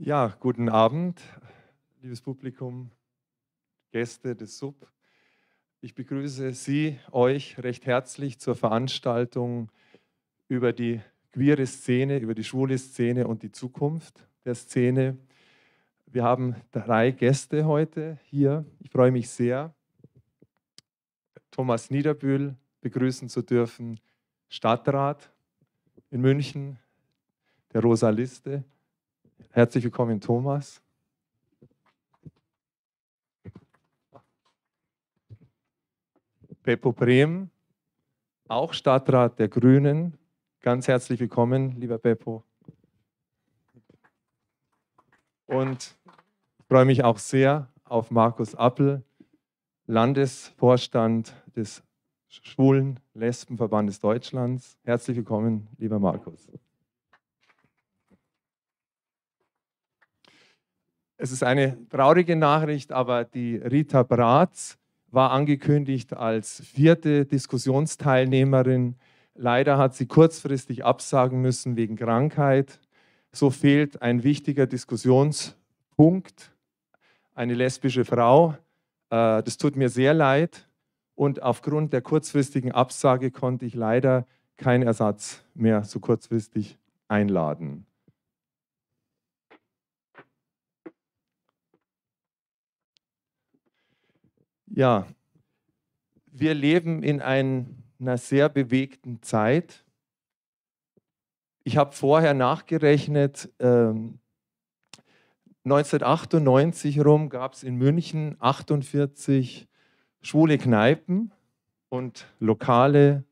Ja, guten Abend, liebes Publikum, Gäste des SUB. Ich begrüße Sie, euch recht herzlich zur Veranstaltung über die queere Szene, über die schwule Szene und die Zukunft der Szene. Wir haben drei Gäste heute hier. Ich freue mich sehr, Thomas Niederbühl begrüßen zu dürfen, Stadtrat in München, der Rosa Liste Herzlich willkommen, Thomas. Beppo Brehm, auch Stadtrat der Grünen. Ganz herzlich willkommen, lieber Beppo. Und ich freue mich auch sehr auf Markus Appel, Landesvorstand des Schwulen-Lesbenverbandes Deutschlands. Herzlich willkommen, lieber Markus. Es ist eine traurige Nachricht, aber die Rita Bratz war angekündigt als vierte Diskussionsteilnehmerin. Leider hat sie kurzfristig absagen müssen wegen Krankheit. So fehlt ein wichtiger Diskussionspunkt, eine lesbische Frau. Äh, das tut mir sehr leid. Und aufgrund der kurzfristigen Absage konnte ich leider keinen Ersatz mehr so kurzfristig einladen. Ja, wir leben in einer sehr bewegten Zeit. Ich habe vorher nachgerechnet, ähm, 1998 rum gab es in München 48 schwule Kneipen und lokale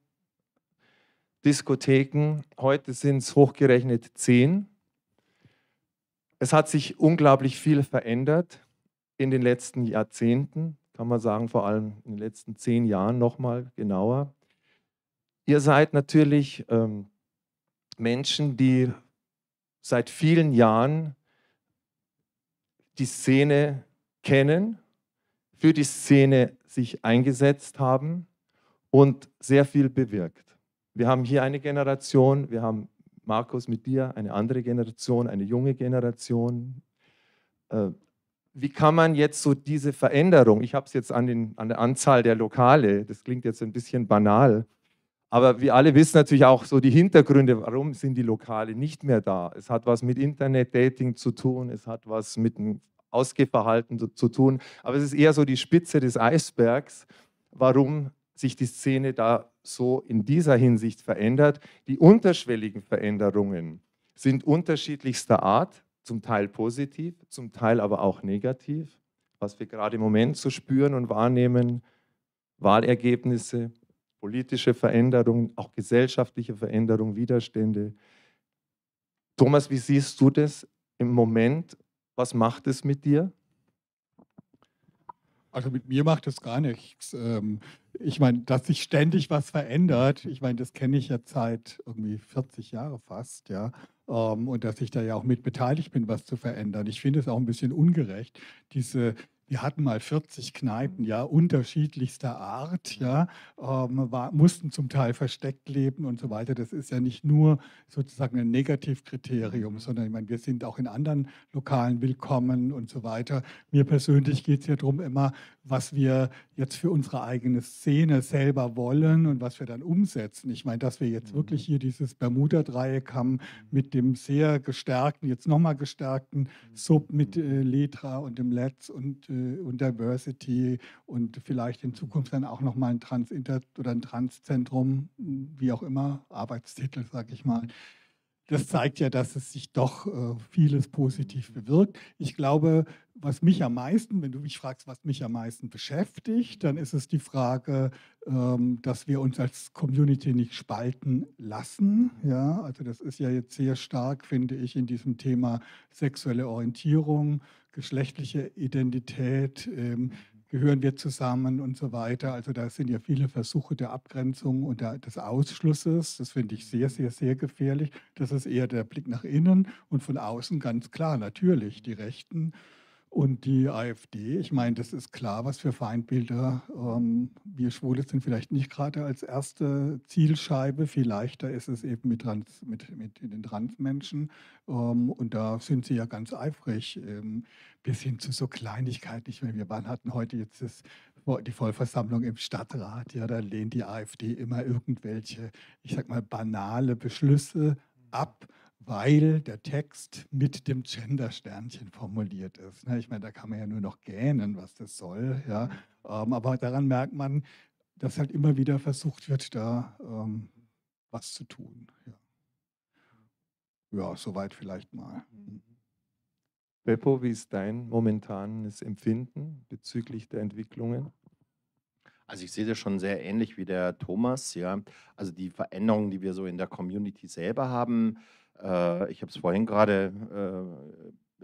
Diskotheken. Heute sind es hochgerechnet zehn. Es hat sich unglaublich viel verändert in den letzten Jahrzehnten kann man sagen, vor allem in den letzten zehn Jahren nochmal genauer. Ihr seid natürlich ähm, Menschen, die seit vielen Jahren die Szene kennen, für die Szene sich eingesetzt haben und sehr viel bewirkt. Wir haben hier eine Generation, wir haben Markus mit dir eine andere Generation, eine junge Generation, äh, wie kann man jetzt so diese Veränderung, ich habe es jetzt an, den, an der Anzahl der Lokale, das klingt jetzt ein bisschen banal, aber wir alle wissen natürlich auch so die Hintergründe, warum sind die Lokale nicht mehr da. Es hat was mit Internet-Dating zu tun, es hat was mit dem Ausgehverhalten zu, zu tun, aber es ist eher so die Spitze des Eisbergs, warum sich die Szene da so in dieser Hinsicht verändert. Die unterschwelligen Veränderungen sind unterschiedlichster Art zum Teil positiv, zum Teil aber auch negativ, was wir gerade im Moment zu so spüren und wahrnehmen, Wahlergebnisse, politische Veränderungen, auch gesellschaftliche Veränderungen, Widerstände. Thomas, wie siehst du das im Moment? Was macht es mit dir? Also mit mir macht es gar nichts. Ähm, ich meine, dass sich ständig was verändert, ich meine, das kenne ich ja seit irgendwie 40 Jahren fast, ja. Ähm, und dass ich da ja auch mit beteiligt bin, was zu verändern. Ich finde es auch ein bisschen ungerecht, diese wir hatten mal 40 Kneipen, mhm. ja, unterschiedlichster Art, mhm. ja, ähm, war, mussten zum Teil versteckt leben und so weiter. Das ist ja nicht nur sozusagen ein Negativkriterium, mhm. sondern ich meine, wir sind auch in anderen Lokalen willkommen und so weiter. Mir persönlich geht es ja darum, immer, was wir jetzt für unsere eigene Szene selber wollen und was wir dann umsetzen. Ich meine, dass wir jetzt wirklich hier dieses Bermuda-Dreieck haben mit dem sehr gestärkten, jetzt nochmal gestärkten Sub mit äh, Letra und dem Letz und äh, äh, und Diversity und vielleicht in Zukunft dann auch nochmal ein trans oder ein Transzentrum, wie auch immer, Arbeitstitel, sag ich mal das zeigt ja, dass es sich doch äh, vieles positiv bewirkt. Ich glaube, was mich am meisten, wenn du mich fragst, was mich am meisten beschäftigt, dann ist es die Frage, ähm, dass wir uns als Community nicht spalten lassen. Ja, also das ist ja jetzt sehr stark, finde ich, in diesem Thema sexuelle Orientierung, geschlechtliche Identität, ähm, gehören wir zusammen und so weiter. Also da sind ja viele Versuche der Abgrenzung und der, des Ausschlusses. Das finde ich sehr, sehr, sehr gefährlich. Das ist eher der Blick nach innen und von außen ganz klar, natürlich, die Rechten und die AfD, ich meine, das ist klar, was für Feindbilder. Ähm, wir Schwule sind vielleicht nicht gerade als erste Zielscheibe, viel leichter ist es eben mit, Trans, mit, mit den Transmenschen. Ähm, und da sind sie ja ganz eifrig, ähm, bis hin zu so Kleinigkeiten. Ich meine, wir waren, hatten heute jetzt das, die Vollversammlung im Stadtrat. Ja, da lehnt die AfD immer irgendwelche, ich sag mal, banale Beschlüsse ab weil der Text mit dem Gender-Sternchen formuliert ist. Ne? Ich meine, da kann man ja nur noch gähnen, was das soll. Ja? Mhm. Ähm, aber daran merkt man, dass halt immer wieder versucht wird, da ähm, was zu tun. Ja, ja soweit vielleicht mal. Mhm. Beppo, wie ist dein momentanes Empfinden bezüglich der Entwicklungen? Also ich sehe das schon sehr ähnlich wie der Thomas. Ja. Also die Veränderungen, die wir so in der Community selber haben, äh, ich habe es vorhin gerade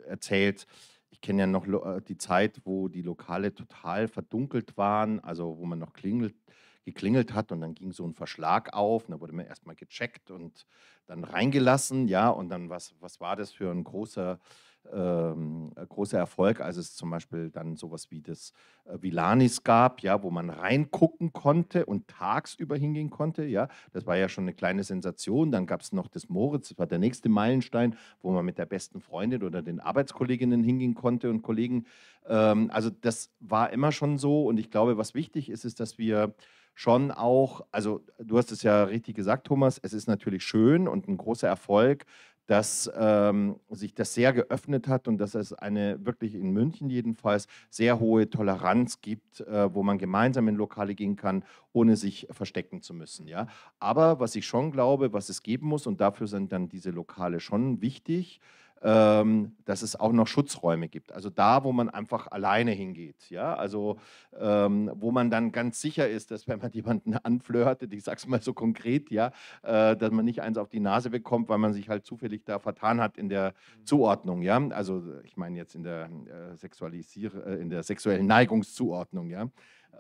äh, erzählt. Ich kenne ja noch äh, die Zeit, wo die Lokale total verdunkelt waren, also wo man noch klingelt, geklingelt hat und dann ging so ein Verschlag auf da wurde man erstmal gecheckt und dann reingelassen, ja, und dann was, was war das für ein großer ähm, äh, großer Erfolg, als es zum Beispiel dann sowas wie das äh, Vilanis gab, ja, wo man reingucken konnte und tagsüber hingehen konnte, ja, das war ja schon eine kleine Sensation. Dann gab es noch das Moritz, das war der nächste Meilenstein, wo man mit der besten Freundin oder den Arbeitskolleginnen hingehen konnte und Kollegen. Ähm, also das war immer schon so und ich glaube, was wichtig ist, ist, dass wir schon auch, also du hast es ja richtig gesagt, Thomas, es ist natürlich schön und ein großer Erfolg, dass ähm, sich das sehr geöffnet hat und dass es eine wirklich in München jedenfalls sehr hohe Toleranz gibt, äh, wo man gemeinsam in Lokale gehen kann, ohne sich verstecken zu müssen. Ja? Aber was ich schon glaube, was es geben muss, und dafür sind dann diese Lokale schon wichtig, ähm, dass es auch noch Schutzräume gibt. Also da, wo man einfach alleine hingeht. Ja? Also ähm, wo man dann ganz sicher ist, dass wenn man jemanden anflirtet, ich sage es mal so konkret, ja, äh, dass man nicht eins auf die Nase bekommt, weil man sich halt zufällig da vertan hat in der mhm. Zuordnung. Ja? Also ich meine jetzt in der, äh, Sexualisier äh, in der sexuellen Neigungszuordnung, ja?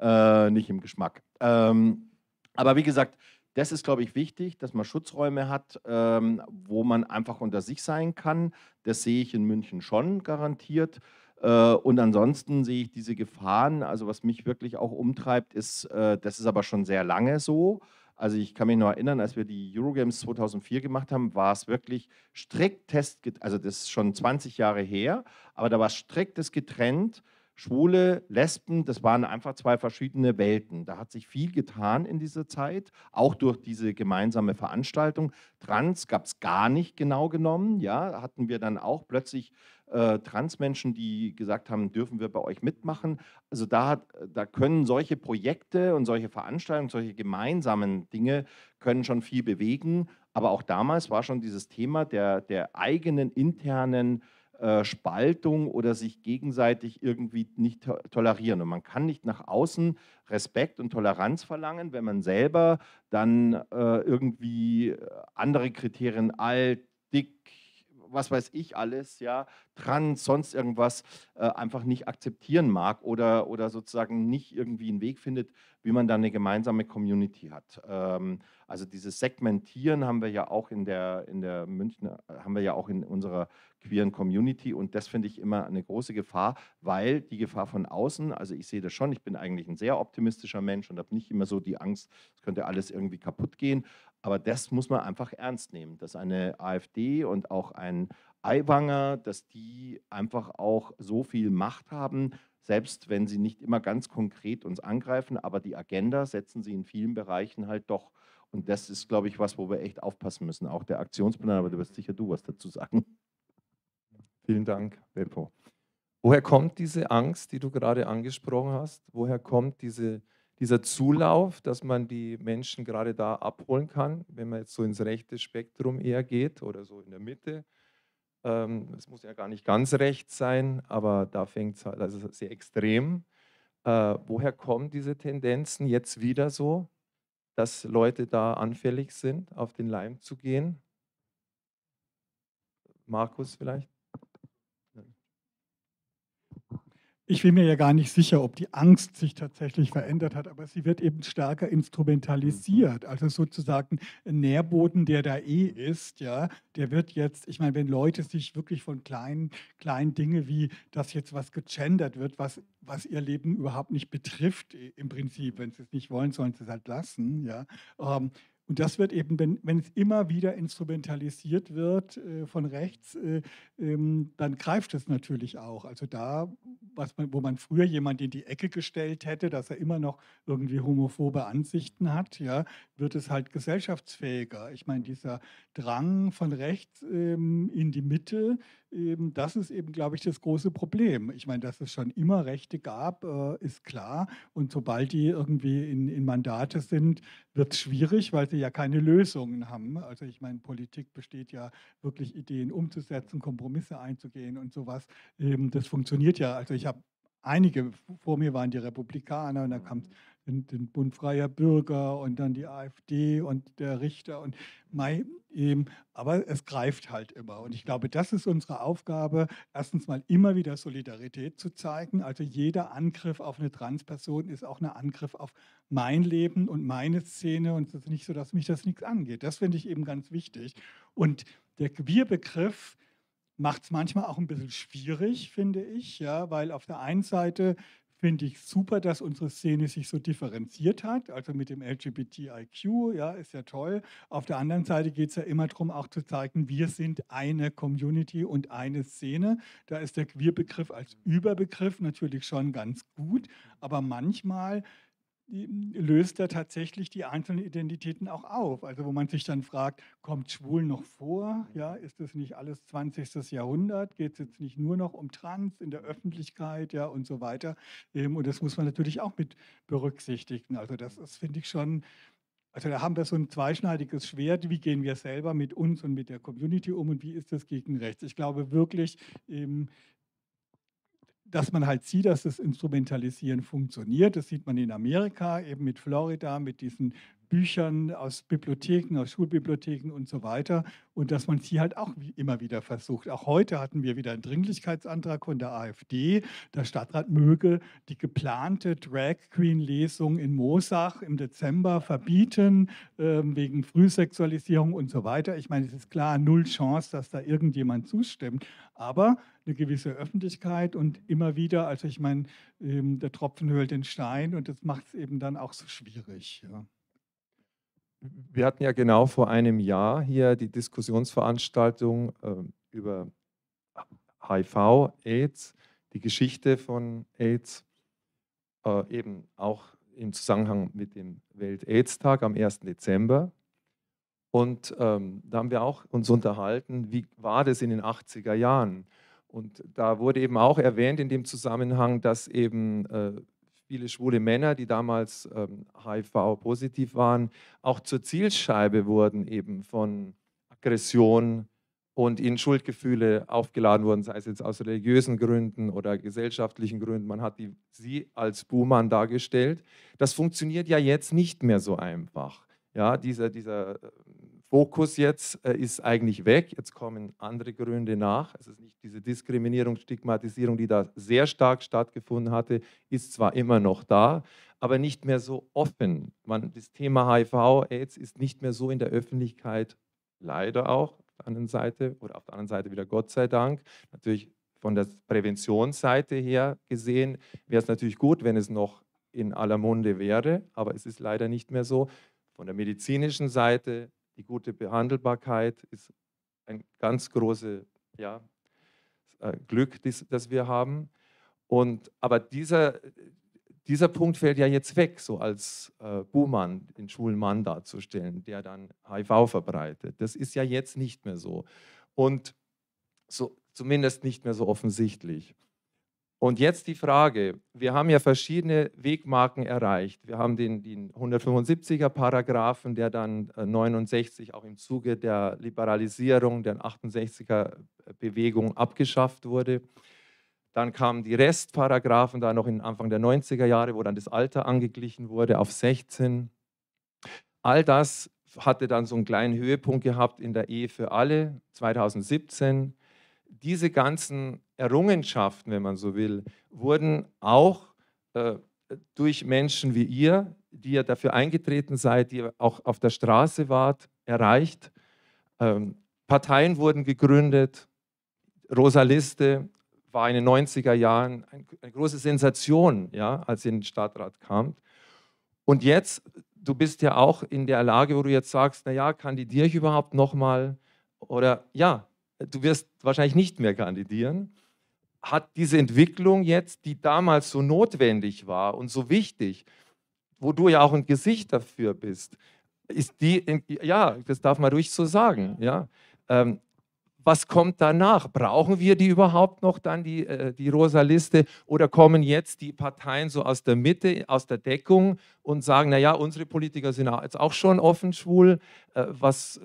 Äh, nicht im Geschmack. Ähm, aber wie gesagt, das ist, glaube ich, wichtig, dass man Schutzräume hat, ähm, wo man einfach unter sich sein kann. Das sehe ich in München schon garantiert. Äh, und ansonsten sehe ich diese Gefahren. Also was mich wirklich auch umtreibt, ist, äh, das ist aber schon sehr lange so. Also ich kann mich noch erinnern, als wir die Eurogames 2004 gemacht haben, war es wirklich strikt test, also das ist schon 20 Jahre her, aber da war es striktes getrennt Schwule, Lesben, das waren einfach zwei verschiedene Welten. Da hat sich viel getan in dieser Zeit, auch durch diese gemeinsame Veranstaltung. Trans gab es gar nicht genau genommen. Ja, hatten wir dann auch plötzlich äh, Transmenschen, die gesagt haben, dürfen wir bei euch mitmachen. Also da, da können solche Projekte und solche Veranstaltungen, solche gemeinsamen Dinge können schon viel bewegen. Aber auch damals war schon dieses Thema der, der eigenen internen äh, Spaltung oder sich gegenseitig irgendwie nicht to tolerieren. Und man kann nicht nach außen Respekt und Toleranz verlangen, wenn man selber dann äh, irgendwie äh, andere Kriterien alt, dick, was weiß ich alles, ja, trans, sonst irgendwas äh, einfach nicht akzeptieren mag oder, oder sozusagen nicht irgendwie einen Weg findet, wie man da eine gemeinsame Community hat. Ähm, also dieses Segmentieren haben wir ja auch in der, in der Münchner, haben wir ja auch in unserer queeren Community und das finde ich immer eine große Gefahr, weil die Gefahr von außen, also ich sehe das schon, ich bin eigentlich ein sehr optimistischer Mensch und habe nicht immer so die Angst, es könnte alles irgendwie kaputt gehen, aber das muss man einfach ernst nehmen, dass eine AfD und auch ein Aiwanger, dass die einfach auch so viel Macht haben, selbst wenn sie nicht immer ganz konkret uns angreifen, aber die Agenda setzen sie in vielen Bereichen halt doch. Und das ist, glaube ich, was, wo wir echt aufpassen müssen. Auch der Aktionsplan, aber du wirst sicher du was dazu sagen. Vielen Dank, Beppo. Woher kommt diese Angst, die du gerade angesprochen hast? Woher kommt diese Angst? dieser Zulauf, dass man die Menschen gerade da abholen kann, wenn man jetzt so ins rechte Spektrum eher geht oder so in der Mitte. Es ähm, muss ja gar nicht ganz rechts sein, aber da fängt es halt, also sehr extrem. Äh, woher kommen diese Tendenzen jetzt wieder so, dass Leute da anfällig sind, auf den Leim zu gehen? Markus vielleicht? ich bin mir ja gar nicht sicher, ob die Angst sich tatsächlich verändert hat, aber sie wird eben stärker instrumentalisiert. Also sozusagen ein Nährboden, der da eh ist, ja, der wird jetzt, ich meine, wenn Leute sich wirklich von kleinen, kleinen Dinge wie, dass jetzt was gegendert wird, was, was ihr Leben überhaupt nicht betrifft, im Prinzip, wenn sie es nicht wollen, sollen sie es halt lassen, ja. Ähm, und das wird eben, wenn, wenn es immer wieder instrumentalisiert wird äh, von rechts, äh, ähm, dann greift es natürlich auch. Also da, was man, wo man früher jemanden in die Ecke gestellt hätte, dass er immer noch irgendwie homophobe Ansichten hat, ja, wird es halt gesellschaftsfähiger. Ich meine, dieser Drang von rechts ähm, in die Mitte, ähm, das ist eben, glaube ich, das große Problem. Ich meine, dass es schon immer Rechte gab, äh, ist klar. Und sobald die irgendwie in, in Mandate sind, wird es schwierig, weil sie ja keine Lösungen haben. Also ich meine, Politik besteht ja wirklich Ideen umzusetzen, Kompromisse einzugehen und sowas. Das funktioniert ja. Also ich habe einige, vor mir waren die Republikaner und da mhm. kam es den, den Bund freier Bürger und dann die AfD und der Richter und Mai eben. Aber es greift halt immer. Und ich glaube, das ist unsere Aufgabe, erstens mal immer wieder Solidarität zu zeigen. Also jeder Angriff auf eine Transperson ist auch ein Angriff auf mein Leben und meine Szene. Und es ist nicht so, dass mich das nichts angeht. Das finde ich eben ganz wichtig. Und der Queer-Begriff, macht es manchmal auch ein bisschen schwierig, finde ich, ja, weil auf der einen Seite finde ich super, dass unsere Szene sich so differenziert hat. Also mit dem LGBTIQ, ja, ist ja toll. Auf der anderen Seite geht es ja immer darum, auch zu zeigen, wir sind eine Community und eine Szene. Da ist der Queer-Begriff als Überbegriff natürlich schon ganz gut. Aber manchmal löst er tatsächlich die einzelnen Identitäten auch auf. Also wo man sich dann fragt, kommt schwul noch vor? Ja, ist das nicht alles 20. Jahrhundert? Geht es jetzt nicht nur noch um Trans in der Öffentlichkeit, ja, und so weiter? Ähm, und das muss man natürlich auch mit berücksichtigen. Also das ist, finde ich, schon also da haben wir so ein zweischneidiges Schwert, wie gehen wir selber mit uns und mit der Community um und wie ist das gegen rechts. Ich glaube wirklich, eben, ähm, dass man halt sieht, dass das Instrumentalisieren funktioniert. Das sieht man in Amerika eben mit Florida, mit diesen Büchern, aus Bibliotheken, aus Schulbibliotheken und so weiter. Und dass man es hier halt auch immer wieder versucht. Auch heute hatten wir wieder einen Dringlichkeitsantrag von der AfD. Der Stadtrat möge die geplante Drag Queen-Lesung in Mosach im Dezember verbieten, ähm, wegen Frühsexualisierung und so weiter. Ich meine, es ist klar, null Chance, dass da irgendjemand zustimmt. Aber eine gewisse Öffentlichkeit und immer wieder, also ich meine, ähm, der Tropfen höhlt den Stein und das macht es eben dann auch so schwierig. Ja wir hatten ja genau vor einem Jahr hier die Diskussionsveranstaltung äh, über HIV, AIDS, die Geschichte von AIDS, äh, eben auch im Zusammenhang mit dem Welt-AIDS-Tag am 1. Dezember. Und ähm, da haben wir auch uns unterhalten, wie war das in den 80er Jahren? Und da wurde eben auch erwähnt in dem Zusammenhang, dass eben äh, viele schwule Männer, die damals ähm, HIV-positiv waren, auch zur Zielscheibe wurden eben von Aggression und ihnen Schuldgefühle aufgeladen wurden, sei es jetzt aus religiösen Gründen oder gesellschaftlichen Gründen. Man hat die, sie als Buhmann dargestellt. Das funktioniert ja jetzt nicht mehr so einfach. Ja, dieser, dieser Fokus jetzt äh, ist eigentlich weg. Jetzt kommen andere Gründe nach. Es ist nicht diese Diskriminierung, Stigmatisierung, die da sehr stark stattgefunden hatte, ist zwar immer noch da, aber nicht mehr so offen. Man, das Thema HIV/AIDS äh, ist nicht mehr so in der Öffentlichkeit, leider auch auf der anderen Seite oder auf der anderen Seite wieder Gott sei Dank. Natürlich von der Präventionsseite her gesehen wäre es natürlich gut, wenn es noch in aller Munde wäre, aber es ist leider nicht mehr so. Von der medizinischen Seite die gute Behandelbarkeit ist ein ganz großes ja, äh, Glück, das, das wir haben. Und, aber dieser, dieser Punkt fällt ja jetzt weg, so als äh, Buhmann in Schulen Mann darzustellen, der dann HIV verbreitet. Das ist ja jetzt nicht mehr so. Und so, zumindest nicht mehr so offensichtlich. Und jetzt die Frage, wir haben ja verschiedene Wegmarken erreicht. Wir haben den, den 175er Paragraphen, der dann 69 äh, auch im Zuge der Liberalisierung der 68er äh, Bewegung abgeschafft wurde. Dann kamen die Restparagraphen da noch in Anfang der 90er Jahre, wo dann das Alter angeglichen wurde auf 16. All das hatte dann so einen kleinen Höhepunkt gehabt in der Ehe für alle 2017. Diese ganzen Errungenschaften, wenn man so will, wurden auch äh, durch Menschen wie ihr, die ihr dafür eingetreten seid, die ihr auch auf der Straße wart, erreicht. Ähm, Parteien wurden gegründet. Rosa Liste war in den 90er Jahren eine große Sensation, ja, als ihr in den Stadtrat kam. Und jetzt, du bist ja auch in der Lage, wo du jetzt sagst, naja, kandidiere ich überhaupt nochmal? Oder ja, du wirst wahrscheinlich nicht mehr kandidieren hat diese Entwicklung jetzt, die damals so notwendig war und so wichtig, wo du ja auch ein Gesicht dafür bist, ist die, ja, das darf man ruhig so sagen, ja. Ähm, was kommt danach? Brauchen wir die überhaupt noch dann, die, äh, die rosa Liste? Oder kommen jetzt die Parteien so aus der Mitte, aus der Deckung und sagen, naja, unsere Politiker sind jetzt auch schon offen schwul. Äh, was,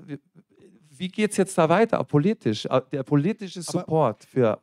wie geht es jetzt da weiter politisch? Äh, der politische Support Aber für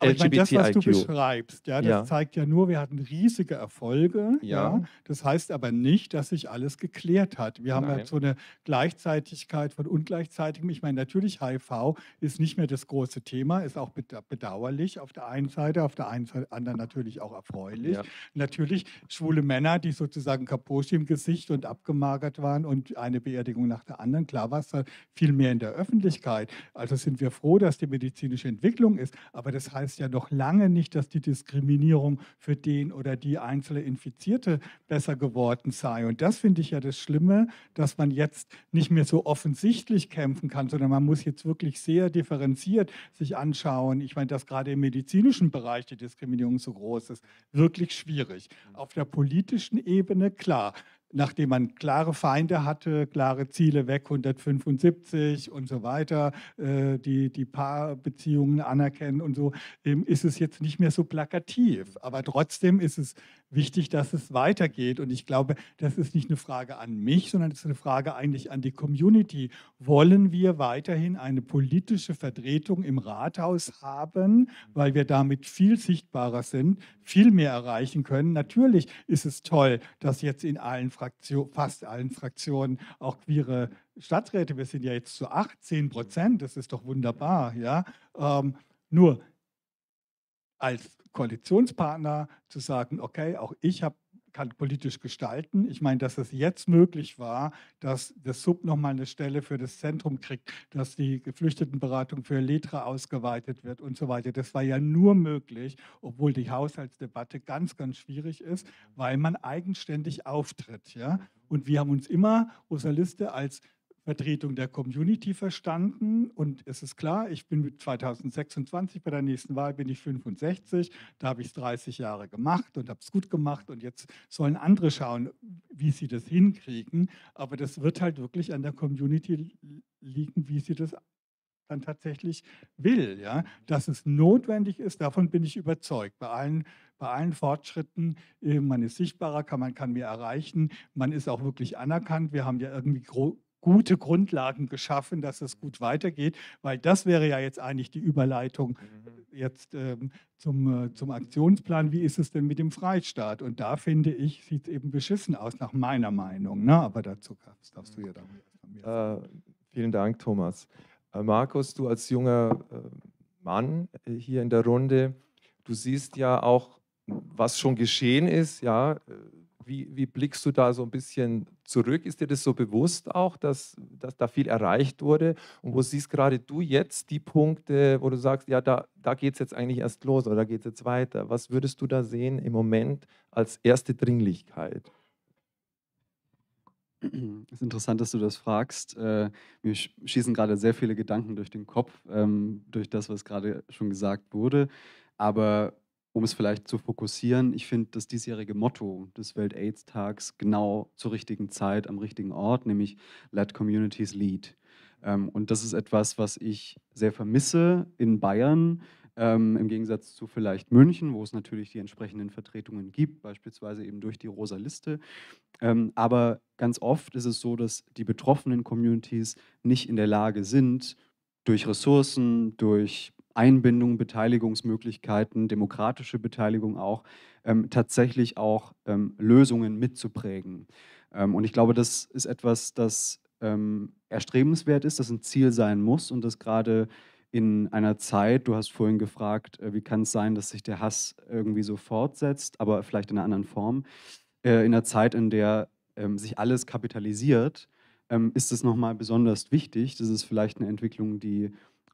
aber ich meine, das, was du beschreibst, ja, das ja. zeigt ja nur, wir hatten riesige Erfolge. Ja. ja. Das heißt aber nicht, dass sich alles geklärt hat. Wir haben halt Nein. ja so eine Gleichzeitigkeit von Ungleichzeitigem. Ich meine, natürlich HIV ist nicht mehr das große Thema, ist auch bedauerlich auf der einen Seite, auf der einen Seite anderen natürlich auch erfreulich. Ja. Natürlich schwule Männer, die sozusagen Kaposchi im Gesicht und abgemagert waren und eine Beerdigung nach der anderen. Klar war es da viel mehr in der Öffentlichkeit. Also sind wir froh, dass die medizinische Entwicklung ist. Aber das heißt heißt ja noch lange nicht, dass die Diskriminierung für den oder die einzelne Infizierte besser geworden sei. Und das finde ich ja das Schlimme, dass man jetzt nicht mehr so offensichtlich kämpfen kann, sondern man muss jetzt wirklich sehr differenziert sich anschauen. Ich meine, dass gerade im medizinischen Bereich die Diskriminierung so groß ist, wirklich schwierig. Mhm. Auf der politischen Ebene, klar, nachdem man klare Feinde hatte, klare Ziele weg 175 und so weiter, äh, die, die Paarbeziehungen anerkennen und so, ähm, ist es jetzt nicht mehr so plakativ. Aber trotzdem ist es wichtig, dass es weitergeht. Und ich glaube, das ist nicht eine Frage an mich, sondern es ist eine Frage eigentlich an die Community. Wollen wir weiterhin eine politische Vertretung im Rathaus haben, weil wir damit viel sichtbarer sind, viel mehr erreichen können? Natürlich ist es toll, dass jetzt in allen Fraktionen, fast allen Fraktionen auch queere Stadträte, wir sind ja jetzt zu 18 Prozent, das ist doch wunderbar, ja. Ähm, nur als Koalitionspartner zu sagen, okay, auch ich hab, kann politisch gestalten. Ich meine, dass es jetzt möglich war, dass das Sub nochmal eine Stelle für das Zentrum kriegt, dass die Geflüchtetenberatung für Letra ausgeweitet wird und so weiter. Das war ja nur möglich, obwohl die Haushaltsdebatte ganz, ganz schwierig ist, weil man eigenständig auftritt. Ja? Und wir haben uns immer, Rosaliste, als Vertretung der Community verstanden. Und es ist klar, ich bin mit 2026 bei der nächsten Wahl bin ich 65. Da habe ich es 30 Jahre gemacht und habe es gut gemacht. Und jetzt sollen andere schauen, wie sie das hinkriegen. Aber das wird halt wirklich an der Community liegen, wie sie das dann tatsächlich will. Ja? Dass es notwendig ist, davon bin ich überzeugt. Bei allen, bei allen Fortschritten, äh, man ist sichtbarer, kann, man kann mehr erreichen, man ist auch wirklich anerkannt. Wir haben ja irgendwie gute Grundlagen geschaffen, dass es gut weitergeht, weil das wäre ja jetzt eigentlich die Überleitung mhm. äh, jetzt ähm, zum, äh, zum Aktionsplan. Wie ist es denn mit dem Freistaat? Und da finde ich, sieht es eben beschissen aus, nach meiner Meinung. Ne? Aber dazu darfst, darfst du mhm. ja dann Äh, vielen Dank, Thomas. Äh, Markus, du als junger äh, Mann äh, hier in der Runde, du siehst ja auch, was schon geschehen ist, ja, wie, wie, blickst du da so ein bisschen zurück? Ist dir das so bewusst auch, dass, dass da viel erreicht wurde? Und wo siehst gerade du jetzt die Punkte, wo du sagst, ja, da, da geht es jetzt eigentlich erst los oder da geht es jetzt weiter? Was würdest du da sehen im Moment als erste Dringlichkeit? Es ist interessant, dass du das fragst. Äh, mir schießen gerade sehr viele Gedanken durch den Kopf, ähm, durch das, was gerade schon gesagt wurde. Aber um es vielleicht zu fokussieren, ich finde das diesjährige Motto des Welt-AIDS-Tags genau zur richtigen Zeit am richtigen Ort, nämlich Let Communities Lead. Ähm, und das ist etwas, was ich sehr vermisse in Bayern. Ähm, Im Gegensatz zu vielleicht München, wo es natürlich die entsprechenden Vertretungen gibt, beispielsweise eben durch die Rosa Liste. Ähm, aber ganz oft ist es so, dass die betroffenen Communities nicht in der Lage sind, durch Ressourcen, durch Einbindung, Beteiligungsmöglichkeiten, demokratische Beteiligung auch, ähm, tatsächlich auch ähm, Lösungen mitzuprägen. Ähm, und ich glaube, das ist etwas, das ähm, erstrebenswert ist, das ein Ziel sein muss und das gerade in einer Zeit, du hast vorhin gefragt, äh, wie kann es sein, dass sich der Hass irgendwie so fortsetzt, aber vielleicht in einer anderen Form, äh, in einer Zeit, in der ähm, sich alles kapitalisiert, ähm, ist es nochmal besonders wichtig. Das ist vielleicht eine Entwicklung, die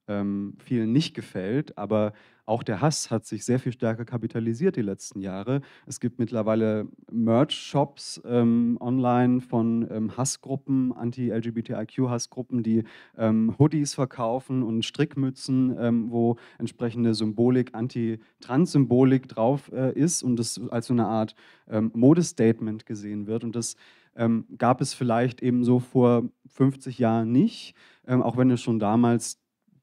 ähm, vielen nicht gefällt, aber auch der Hass hat sich sehr viel stärker kapitalisiert die letzten Jahre. Es gibt mittlerweile Merch-Shops ähm, online von ähm, Hassgruppen, Anti-LGBTIQ-Hassgruppen, die ähm, Hoodies verkaufen und Strickmützen, ähm, wo entsprechende Symbolik, Anti-Trans-Symbolik drauf äh, ist und das als so eine Art ähm, Modestatement gesehen wird. Und das ähm, gab es vielleicht eben so vor 50 Jahren nicht, auch wenn es schon damals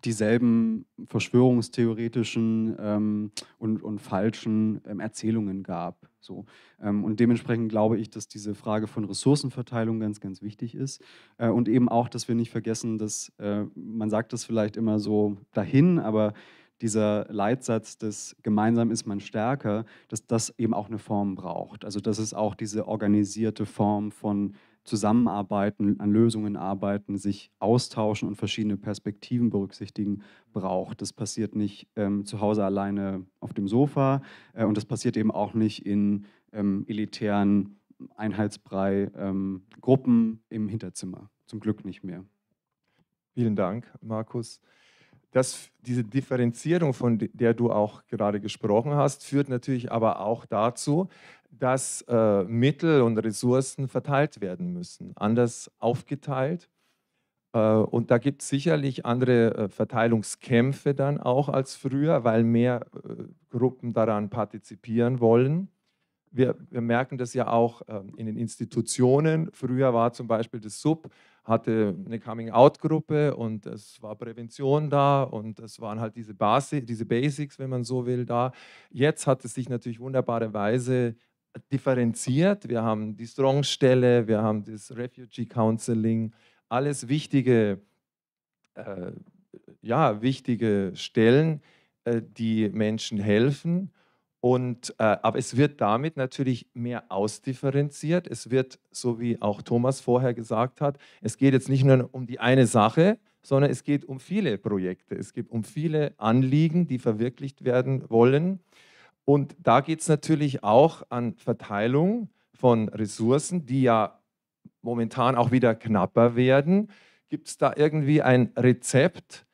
dieselben verschwörungstheoretischen ähm, und, und falschen ähm, Erzählungen gab. So. Ähm, und dementsprechend glaube ich, dass diese Frage von Ressourcenverteilung ganz, ganz wichtig ist. Äh, und eben auch, dass wir nicht vergessen, dass äh, man sagt das vielleicht immer so dahin, aber dieser Leitsatz des gemeinsam ist man stärker, dass das eben auch eine Form braucht. Also dass es auch diese organisierte Form von zusammenarbeiten, an Lösungen arbeiten, sich austauschen und verschiedene Perspektiven berücksichtigen braucht. Das passiert nicht ähm, zu Hause alleine auf dem Sofa äh, und das passiert eben auch nicht in ähm, elitären Einheitsbrei ähm, Gruppen im Hinterzimmer. Zum Glück nicht mehr. Vielen Dank, Markus. Das, diese Differenzierung, von der du auch gerade gesprochen hast, führt natürlich aber auch dazu, dass äh, Mittel und Ressourcen verteilt werden müssen, anders aufgeteilt. Äh, und da gibt es sicherlich andere äh, Verteilungskämpfe dann auch als früher, weil mehr äh, Gruppen daran partizipieren wollen. Wir, wir merken das ja auch ähm, in den Institutionen. Früher war zum Beispiel das Sub, hatte eine Coming-out-Gruppe und es war Prävention da und es waren halt diese, Basi diese Basics, wenn man so will, da. Jetzt hat es sich natürlich wunderbarerweise differenziert. Wir haben die Strong-Stelle, wir haben das Refugee Counseling, alles wichtige, äh, ja, wichtige Stellen, äh, die Menschen helfen. Und, äh, aber es wird damit natürlich mehr ausdifferenziert. Es wird, so wie auch Thomas vorher gesagt hat, es geht jetzt nicht nur um die eine Sache, sondern es geht um viele Projekte. Es geht um viele Anliegen, die verwirklicht werden wollen. Und da geht es natürlich auch an Verteilung von Ressourcen, die ja momentan auch wieder knapper werden. Gibt es da irgendwie ein Rezept?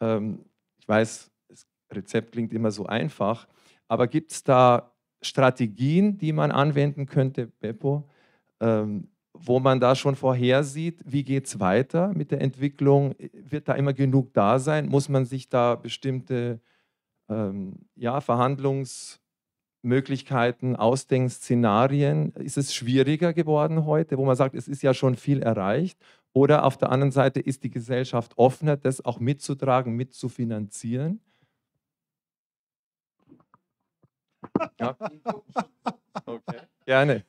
Ähm, ich weiß, das Rezept klingt immer so einfach, aber gibt es da Strategien, die man anwenden könnte, Beppo, ähm, wo man da schon vorhersieht, wie geht es weiter mit der Entwicklung? Wird da immer genug da sein? Muss man sich da bestimmte ähm, ja, Verhandlungs- Möglichkeiten ausdenkt, Szenarien, ist es schwieriger geworden heute, wo man sagt, es ist ja schon viel erreicht? Oder auf der anderen Seite ist die Gesellschaft offener, das auch mitzutragen, mitzufinanzieren? Ja. Okay. Gerne.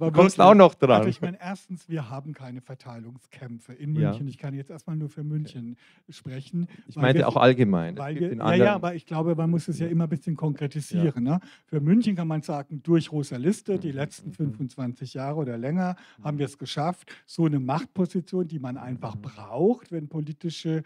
Aber du kommst wirklich, auch noch dran. Also ich meine, erstens, wir haben keine Verteilungskämpfe in München. Ja. Ich kann jetzt erstmal nur für München okay. sprechen. Ich meinte wir, auch allgemein. Wir, ja, ja, aber ich glaube, man muss es ja immer ein bisschen konkretisieren. Ja. Ne? Für München kann man sagen, durch Rosa Liste, die mhm. letzten 25 mhm. Jahre oder länger, mhm. haben wir es geschafft, so eine Machtposition, die man einfach braucht, wenn politische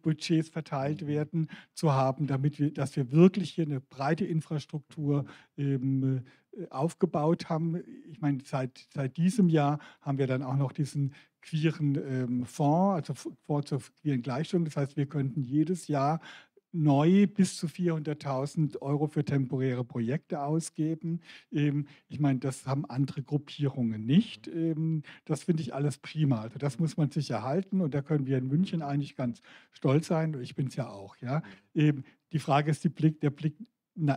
Budgets verteilt werden, zu haben, damit wir, dass wir wirklich hier eine breite Infrastruktur ähm, äh, aufgebaut haben. Ich meine, seit, seit diesem Jahr haben wir dann auch noch diesen queeren ähm, Fonds, also Fonds zur queeren Gleichstellung. Das heißt, wir könnten jedes Jahr neu bis zu 400.000 Euro für temporäre Projekte ausgeben. Ähm, ich meine, das haben andere Gruppierungen nicht. Ähm, das finde ich alles prima. Also das muss man sich erhalten und da können wir in München eigentlich ganz stolz sein. Ich bin es ja auch. Ja? Mhm. Ähm, die Frage ist die Blick, der Blick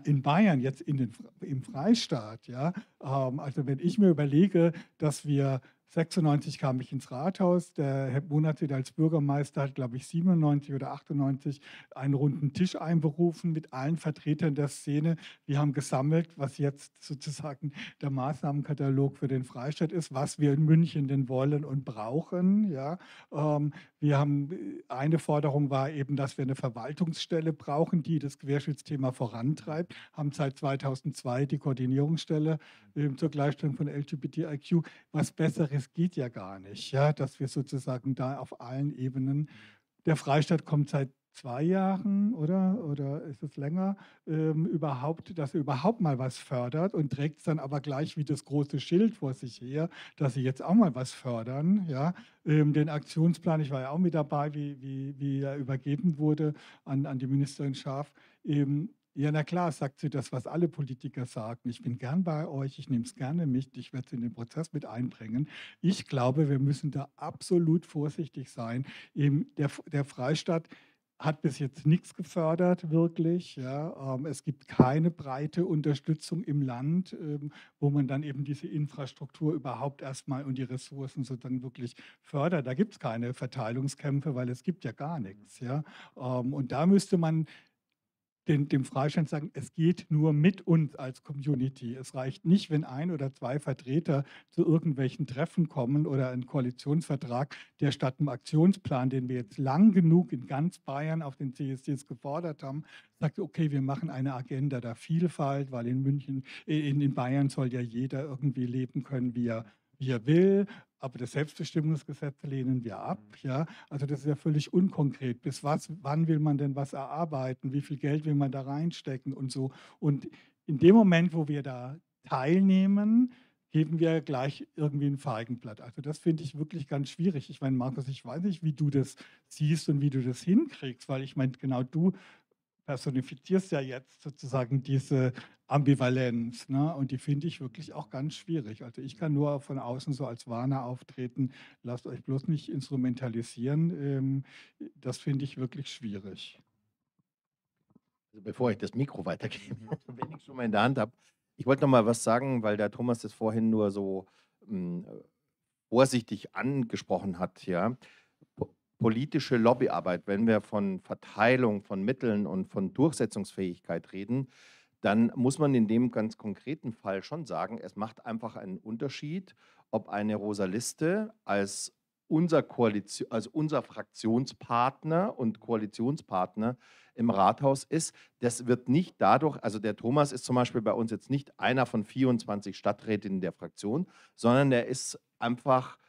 in Bayern, jetzt in den, im Freistaat. Ja? Ähm, also wenn ich mir überlege, dass wir 96 kam ich ins Rathaus. Der Herr Monatid als Bürgermeister hat, glaube ich, 97 oder 98 einen runden Tisch einberufen mit allen Vertretern der Szene. Wir haben gesammelt, was jetzt sozusagen der Maßnahmenkatalog für den Freistaat ist, was wir in München denn wollen und brauchen. Ja, ähm, wir haben äh, eine Forderung war eben, dass wir eine Verwaltungsstelle brauchen, die das Querschnittsthema vorantreibt. Haben seit 2002 die Koordinierungsstelle äh, zur Gleichstellung von LGBTIQ, was besseres das geht ja gar nicht, ja, dass wir sozusagen da auf allen Ebenen, der Freistaat kommt seit zwei Jahren oder, oder ist es länger, ähm, überhaupt, dass er überhaupt mal was fördert und trägt es dann aber gleich wie das große Schild vor sich her, dass sie jetzt auch mal was fördern. Ja? Ähm, den Aktionsplan, ich war ja auch mit dabei, wie, wie, wie er übergeben wurde an, an die Ministerin Schaaf, eben, ähm, ja, na klar, sagt sie das, was alle Politiker sagen. Ich bin gern bei euch, ich nehme es gerne mit, ich werde es in den Prozess mit einbringen. Ich glaube, wir müssen da absolut vorsichtig sein. Eben der, der Freistaat hat bis jetzt nichts gefördert, wirklich. Ja. Ähm, es gibt keine breite Unterstützung im Land, ähm, wo man dann eben diese Infrastruktur überhaupt erstmal und die Ressourcen sozusagen wirklich fördert. Da gibt es keine Verteilungskämpfe, weil es gibt ja gar nichts. Ja. Ähm, und da müsste man den, dem Freistand sagen, es geht nur mit uns als Community. Es reicht nicht, wenn ein oder zwei Vertreter zu irgendwelchen Treffen kommen oder einen Koalitionsvertrag, der statt einem Aktionsplan, den wir jetzt lang genug in ganz Bayern auf den CSDs gefordert haben, sagt, okay, wir machen eine Agenda der Vielfalt, weil in München, in, in Bayern soll ja jeder irgendwie leben können, wie er wie er will, aber das Selbstbestimmungsgesetz lehnen wir ab. Mhm. Ja? Also das ist ja völlig unkonkret. Bis was, wann will man denn was erarbeiten? Wie viel Geld will man da reinstecken und so? Und in dem Moment, wo wir da teilnehmen, geben wir gleich irgendwie ein Feigenblatt. Also das finde ich wirklich ganz schwierig. Ich meine, Markus, ich weiß nicht, wie du das siehst und wie du das hinkriegst, weil ich meine, genau du personifizierst ja jetzt sozusagen diese Ambivalenz. Ne? Und die finde ich wirklich auch ganz schwierig. Also ich kann nur von außen so als Warner auftreten, lasst euch bloß nicht instrumentalisieren. Ähm, das finde ich wirklich schwierig. Also bevor ich das Mikro weitergebe, wenn ich es schon mal in der Hand habe, ich wollte noch mal was sagen, weil der Thomas das vorhin nur so mh, hm, vorsichtig angesprochen hat. Ja politische Lobbyarbeit, wenn wir von Verteilung von Mitteln und von Durchsetzungsfähigkeit reden, dann muss man in dem ganz konkreten Fall schon sagen, es macht einfach einen Unterschied, ob eine rosa Liste als unser, Koalition, also unser Fraktionspartner und Koalitionspartner im Rathaus ist. Das wird nicht dadurch, also der Thomas ist zum Beispiel bei uns jetzt nicht einer von 24 Stadträtinnen der Fraktion, sondern er ist einfach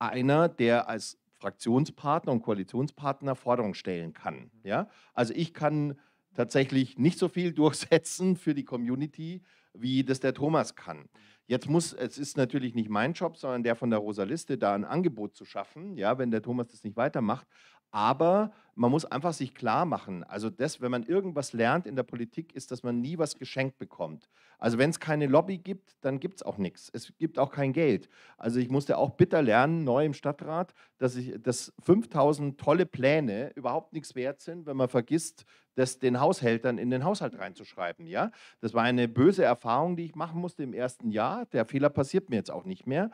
einer, der als Fraktionspartner und Koalitionspartner Forderungen stellen kann. Mhm. Ja? Also ich kann tatsächlich nicht so viel durchsetzen für die Community, wie das der Thomas kann. Jetzt muss, es ist natürlich nicht mein Job, sondern der von der Rosaliste, da ein Angebot zu schaffen, ja, wenn der Thomas das nicht weitermacht. Aber man muss einfach sich klar machen, also das, wenn man irgendwas lernt in der Politik, ist, dass man nie was geschenkt bekommt. Also wenn es keine Lobby gibt, dann gibt es auch nichts. Es gibt auch kein Geld. Also ich musste auch bitter lernen, neu im Stadtrat, dass, ich, dass 5000 tolle Pläne überhaupt nichts wert sind, wenn man vergisst, das den Haushältern in den Haushalt reinzuschreiben. Ja? Das war eine böse Erfahrung, die ich machen musste im ersten Jahr. Der Fehler passiert mir jetzt auch nicht mehr.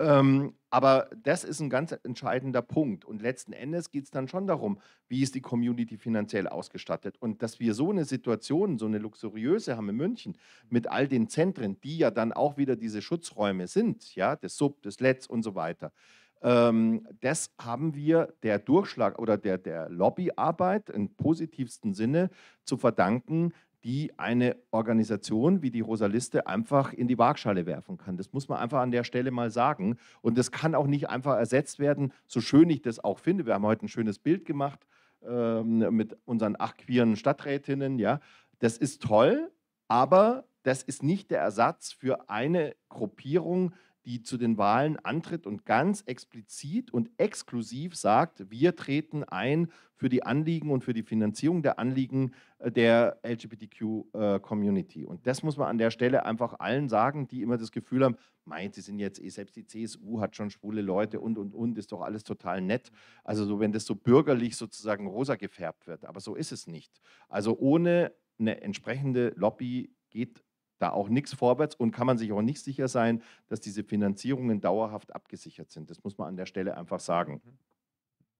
Ähm, aber das ist ein ganz entscheidender Punkt. Und letzten Endes geht es dann schon darum, wie ist die Community finanziell ausgestattet. Und dass wir so eine Situation, so eine luxuriöse haben in München, mit all den Zentren, die ja dann auch wieder diese Schutzräume sind, ja, des Sub, des Letz und so weiter. Ähm, das haben wir der Durchschlag oder der, der Lobbyarbeit im positivsten Sinne zu verdanken, die eine Organisation wie die Rosa Liste einfach in die Waagschale werfen kann. Das muss man einfach an der Stelle mal sagen. Und das kann auch nicht einfach ersetzt werden, so schön ich das auch finde. Wir haben heute ein schönes Bild gemacht ähm, mit unseren acht queeren Stadträtinnen. Ja. Das ist toll, aber das ist nicht der Ersatz für eine Gruppierung, die zu den Wahlen antritt und ganz explizit und exklusiv sagt, wir treten ein für die Anliegen und für die Finanzierung der Anliegen äh, der LGBTQ-Community. Äh, und das muss man an der Stelle einfach allen sagen, die immer das Gefühl haben, meint, sie sind jetzt eh, selbst die CSU hat schon schwule Leute und, und, und, ist doch alles total nett. Also so, wenn das so bürgerlich sozusagen rosa gefärbt wird, aber so ist es nicht. Also ohne eine entsprechende Lobby geht da auch nichts vorwärts und kann man sich auch nicht sicher sein, dass diese Finanzierungen dauerhaft abgesichert sind. Das muss man an der Stelle einfach sagen. Mhm.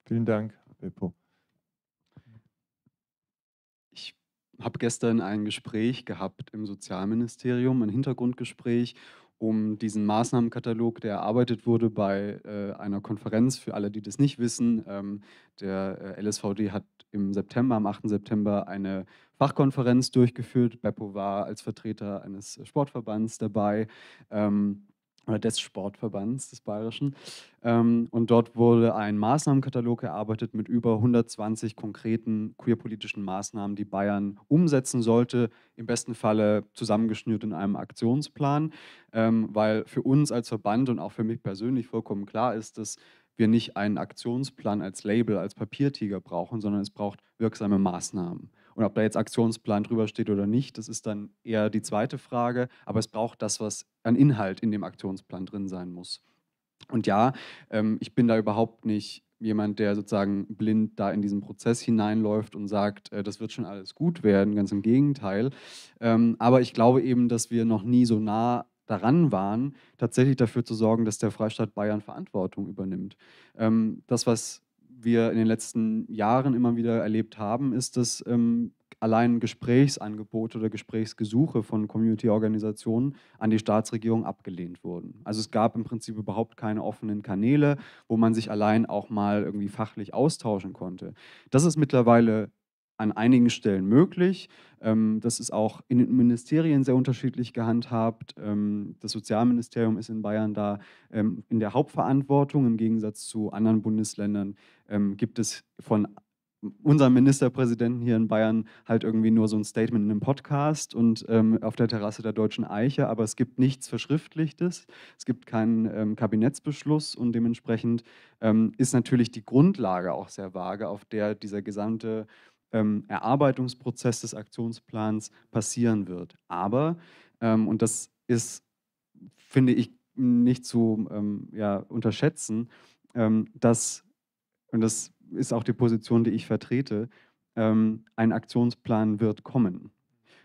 Vielen Dank, Beppo. Ich habe gestern ein Gespräch gehabt im Sozialministerium, ein Hintergrundgespräch um diesen Maßnahmenkatalog, der erarbeitet wurde bei äh, einer Konferenz. Für alle, die das nicht wissen, ähm, der äh, LSVD hat im September, am 8. September, eine Fachkonferenz durchgeführt. Beppo war als Vertreter eines Sportverbands dabei. Ähm, oder des Sportverbands des Bayerischen. Ähm, und dort wurde ein Maßnahmenkatalog erarbeitet mit über 120 konkreten queerpolitischen Maßnahmen, die Bayern umsetzen sollte, im besten Falle zusammengeschnürt in einem Aktionsplan, ähm, weil für uns als Verband und auch für mich persönlich vollkommen klar ist, dass wir nicht einen Aktionsplan als Label, als Papiertiger brauchen, sondern es braucht wirksame Maßnahmen. Und ob da jetzt Aktionsplan drüber steht oder nicht, das ist dann eher die zweite Frage. Aber es braucht das, was an Inhalt in dem Aktionsplan drin sein muss. Und ja, ähm, ich bin da überhaupt nicht jemand, der sozusagen blind da in diesen Prozess hineinläuft und sagt, äh, das wird schon alles gut werden, ganz im Gegenteil. Ähm, aber ich glaube eben, dass wir noch nie so nah daran waren, tatsächlich dafür zu sorgen, dass der Freistaat Bayern Verantwortung übernimmt. Ähm, das, was wir in den letzten Jahren immer wieder erlebt haben, ist, dass ähm, allein Gesprächsangebote oder Gesprächsgesuche von Community-Organisationen an die Staatsregierung abgelehnt wurden. Also es gab im Prinzip überhaupt keine offenen Kanäle, wo man sich allein auch mal irgendwie fachlich austauschen konnte. Das ist mittlerweile an einigen Stellen möglich. Ähm, das ist auch in den Ministerien sehr unterschiedlich gehandhabt. Ähm, das Sozialministerium ist in Bayern da ähm, in der Hauptverantwortung. Im Gegensatz zu anderen Bundesländern gibt es von unserem Ministerpräsidenten hier in Bayern halt irgendwie nur so ein Statement in einem Podcast und auf der Terrasse der Deutschen Eiche, aber es gibt nichts Verschriftlichtes, es gibt keinen Kabinettsbeschluss und dementsprechend ist natürlich die Grundlage auch sehr vage, auf der dieser gesamte ähm, Erarbeitungsprozess des Aktionsplans passieren wird. Aber, ähm, und das ist, finde ich, nicht zu ähm, ja, unterschätzen, ähm, dass, und das ist auch die Position, die ich vertrete, ähm, ein Aktionsplan wird kommen.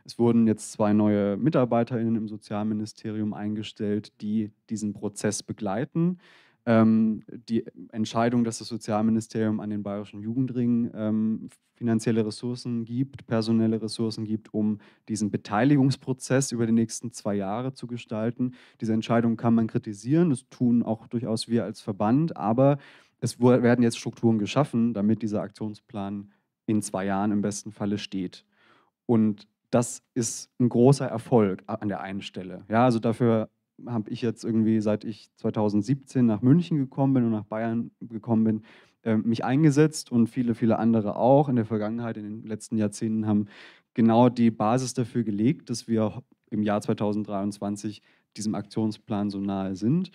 Es wurden jetzt zwei neue MitarbeiterInnen im Sozialministerium eingestellt, die diesen Prozess begleiten. Ähm, die Entscheidung, dass das Sozialministerium an den Bayerischen Jugendring ähm, finanzielle Ressourcen gibt, personelle Ressourcen gibt, um diesen Beteiligungsprozess über die nächsten zwei Jahre zu gestalten. Diese Entscheidung kann man kritisieren, das tun auch durchaus wir als Verband, aber es werden jetzt Strukturen geschaffen, damit dieser Aktionsplan in zwei Jahren im besten Falle steht. Und das ist ein großer Erfolg an der einen Stelle. Ja, also dafür habe ich jetzt irgendwie, seit ich 2017 nach München gekommen bin und nach Bayern gekommen bin, äh, mich eingesetzt und viele, viele andere auch in der Vergangenheit, in den letzten Jahrzehnten haben genau die Basis dafür gelegt, dass wir im Jahr 2023 diesem Aktionsplan so nahe sind.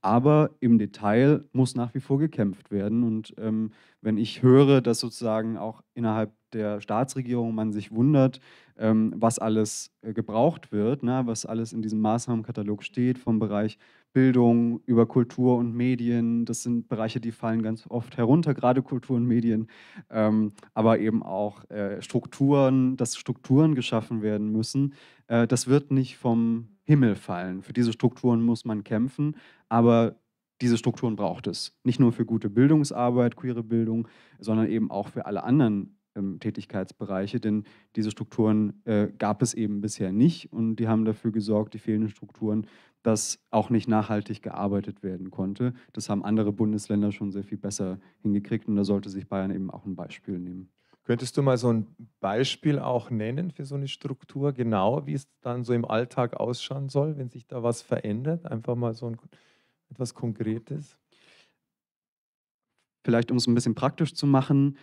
Aber im Detail muss nach wie vor gekämpft werden. Und ähm, wenn ich höre, dass sozusagen auch innerhalb der Staatsregierung man sich wundert, ähm, was alles äh, gebraucht wird, ne, was alles in diesem Maßnahmenkatalog steht, vom Bereich Bildung über Kultur und Medien. Das sind Bereiche, die fallen ganz oft herunter, gerade Kultur und Medien, ähm, aber eben auch äh, Strukturen, dass Strukturen geschaffen werden müssen. Äh, das wird nicht vom Himmel fallen. Für diese Strukturen muss man kämpfen, aber diese Strukturen braucht es. Nicht nur für gute Bildungsarbeit, queere Bildung, sondern eben auch für alle anderen ähm, Tätigkeitsbereiche, denn diese Strukturen äh, gab es eben bisher nicht und die haben dafür gesorgt, die fehlenden Strukturen, dass auch nicht nachhaltig gearbeitet werden konnte. Das haben andere Bundesländer schon sehr viel besser hingekriegt und da sollte sich Bayern eben auch ein Beispiel nehmen. Könntest du mal so ein Beispiel auch nennen für so eine Struktur, genau wie es dann so im Alltag ausschauen soll, wenn sich da was verändert? Einfach mal so ein, etwas Konkretes. Vielleicht, um es ein bisschen praktisch zu machen,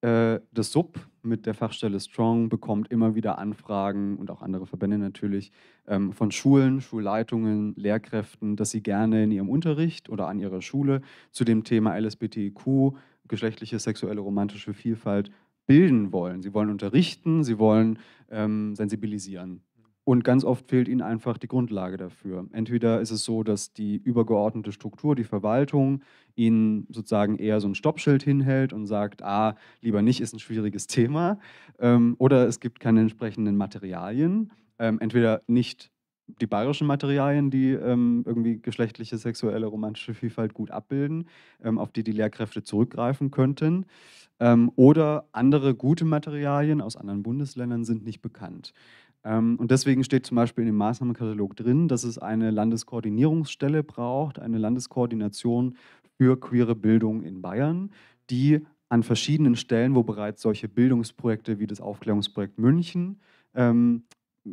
äh, das Sub mit der Fachstelle Strong bekommt immer wieder Anfragen und auch andere Verbände natürlich ähm, von Schulen, Schulleitungen, Lehrkräften, dass sie gerne in ihrem Unterricht oder an ihrer Schule zu dem Thema LSBTIQ, geschlechtliche, sexuelle, romantische Vielfalt bilden wollen. Sie wollen unterrichten, sie wollen ähm, sensibilisieren. Und ganz oft fehlt ihnen einfach die Grundlage dafür. Entweder ist es so, dass die übergeordnete Struktur, die Verwaltung, ihnen sozusagen eher so ein Stoppschild hinhält und sagt, ah, lieber nicht, ist ein schwieriges Thema. Ähm, oder es gibt keine entsprechenden Materialien. Ähm, entweder nicht die bayerischen Materialien, die ähm, irgendwie geschlechtliche, sexuelle, romantische Vielfalt gut abbilden, ähm, auf die die Lehrkräfte zurückgreifen könnten. Ähm, oder andere gute Materialien aus anderen Bundesländern sind nicht bekannt. Ähm, und deswegen steht zum Beispiel in dem Maßnahmenkatalog drin, dass es eine Landeskoordinierungsstelle braucht, eine Landeskoordination für queere Bildung in Bayern, die an verschiedenen Stellen, wo bereits solche Bildungsprojekte wie das Aufklärungsprojekt München ähm,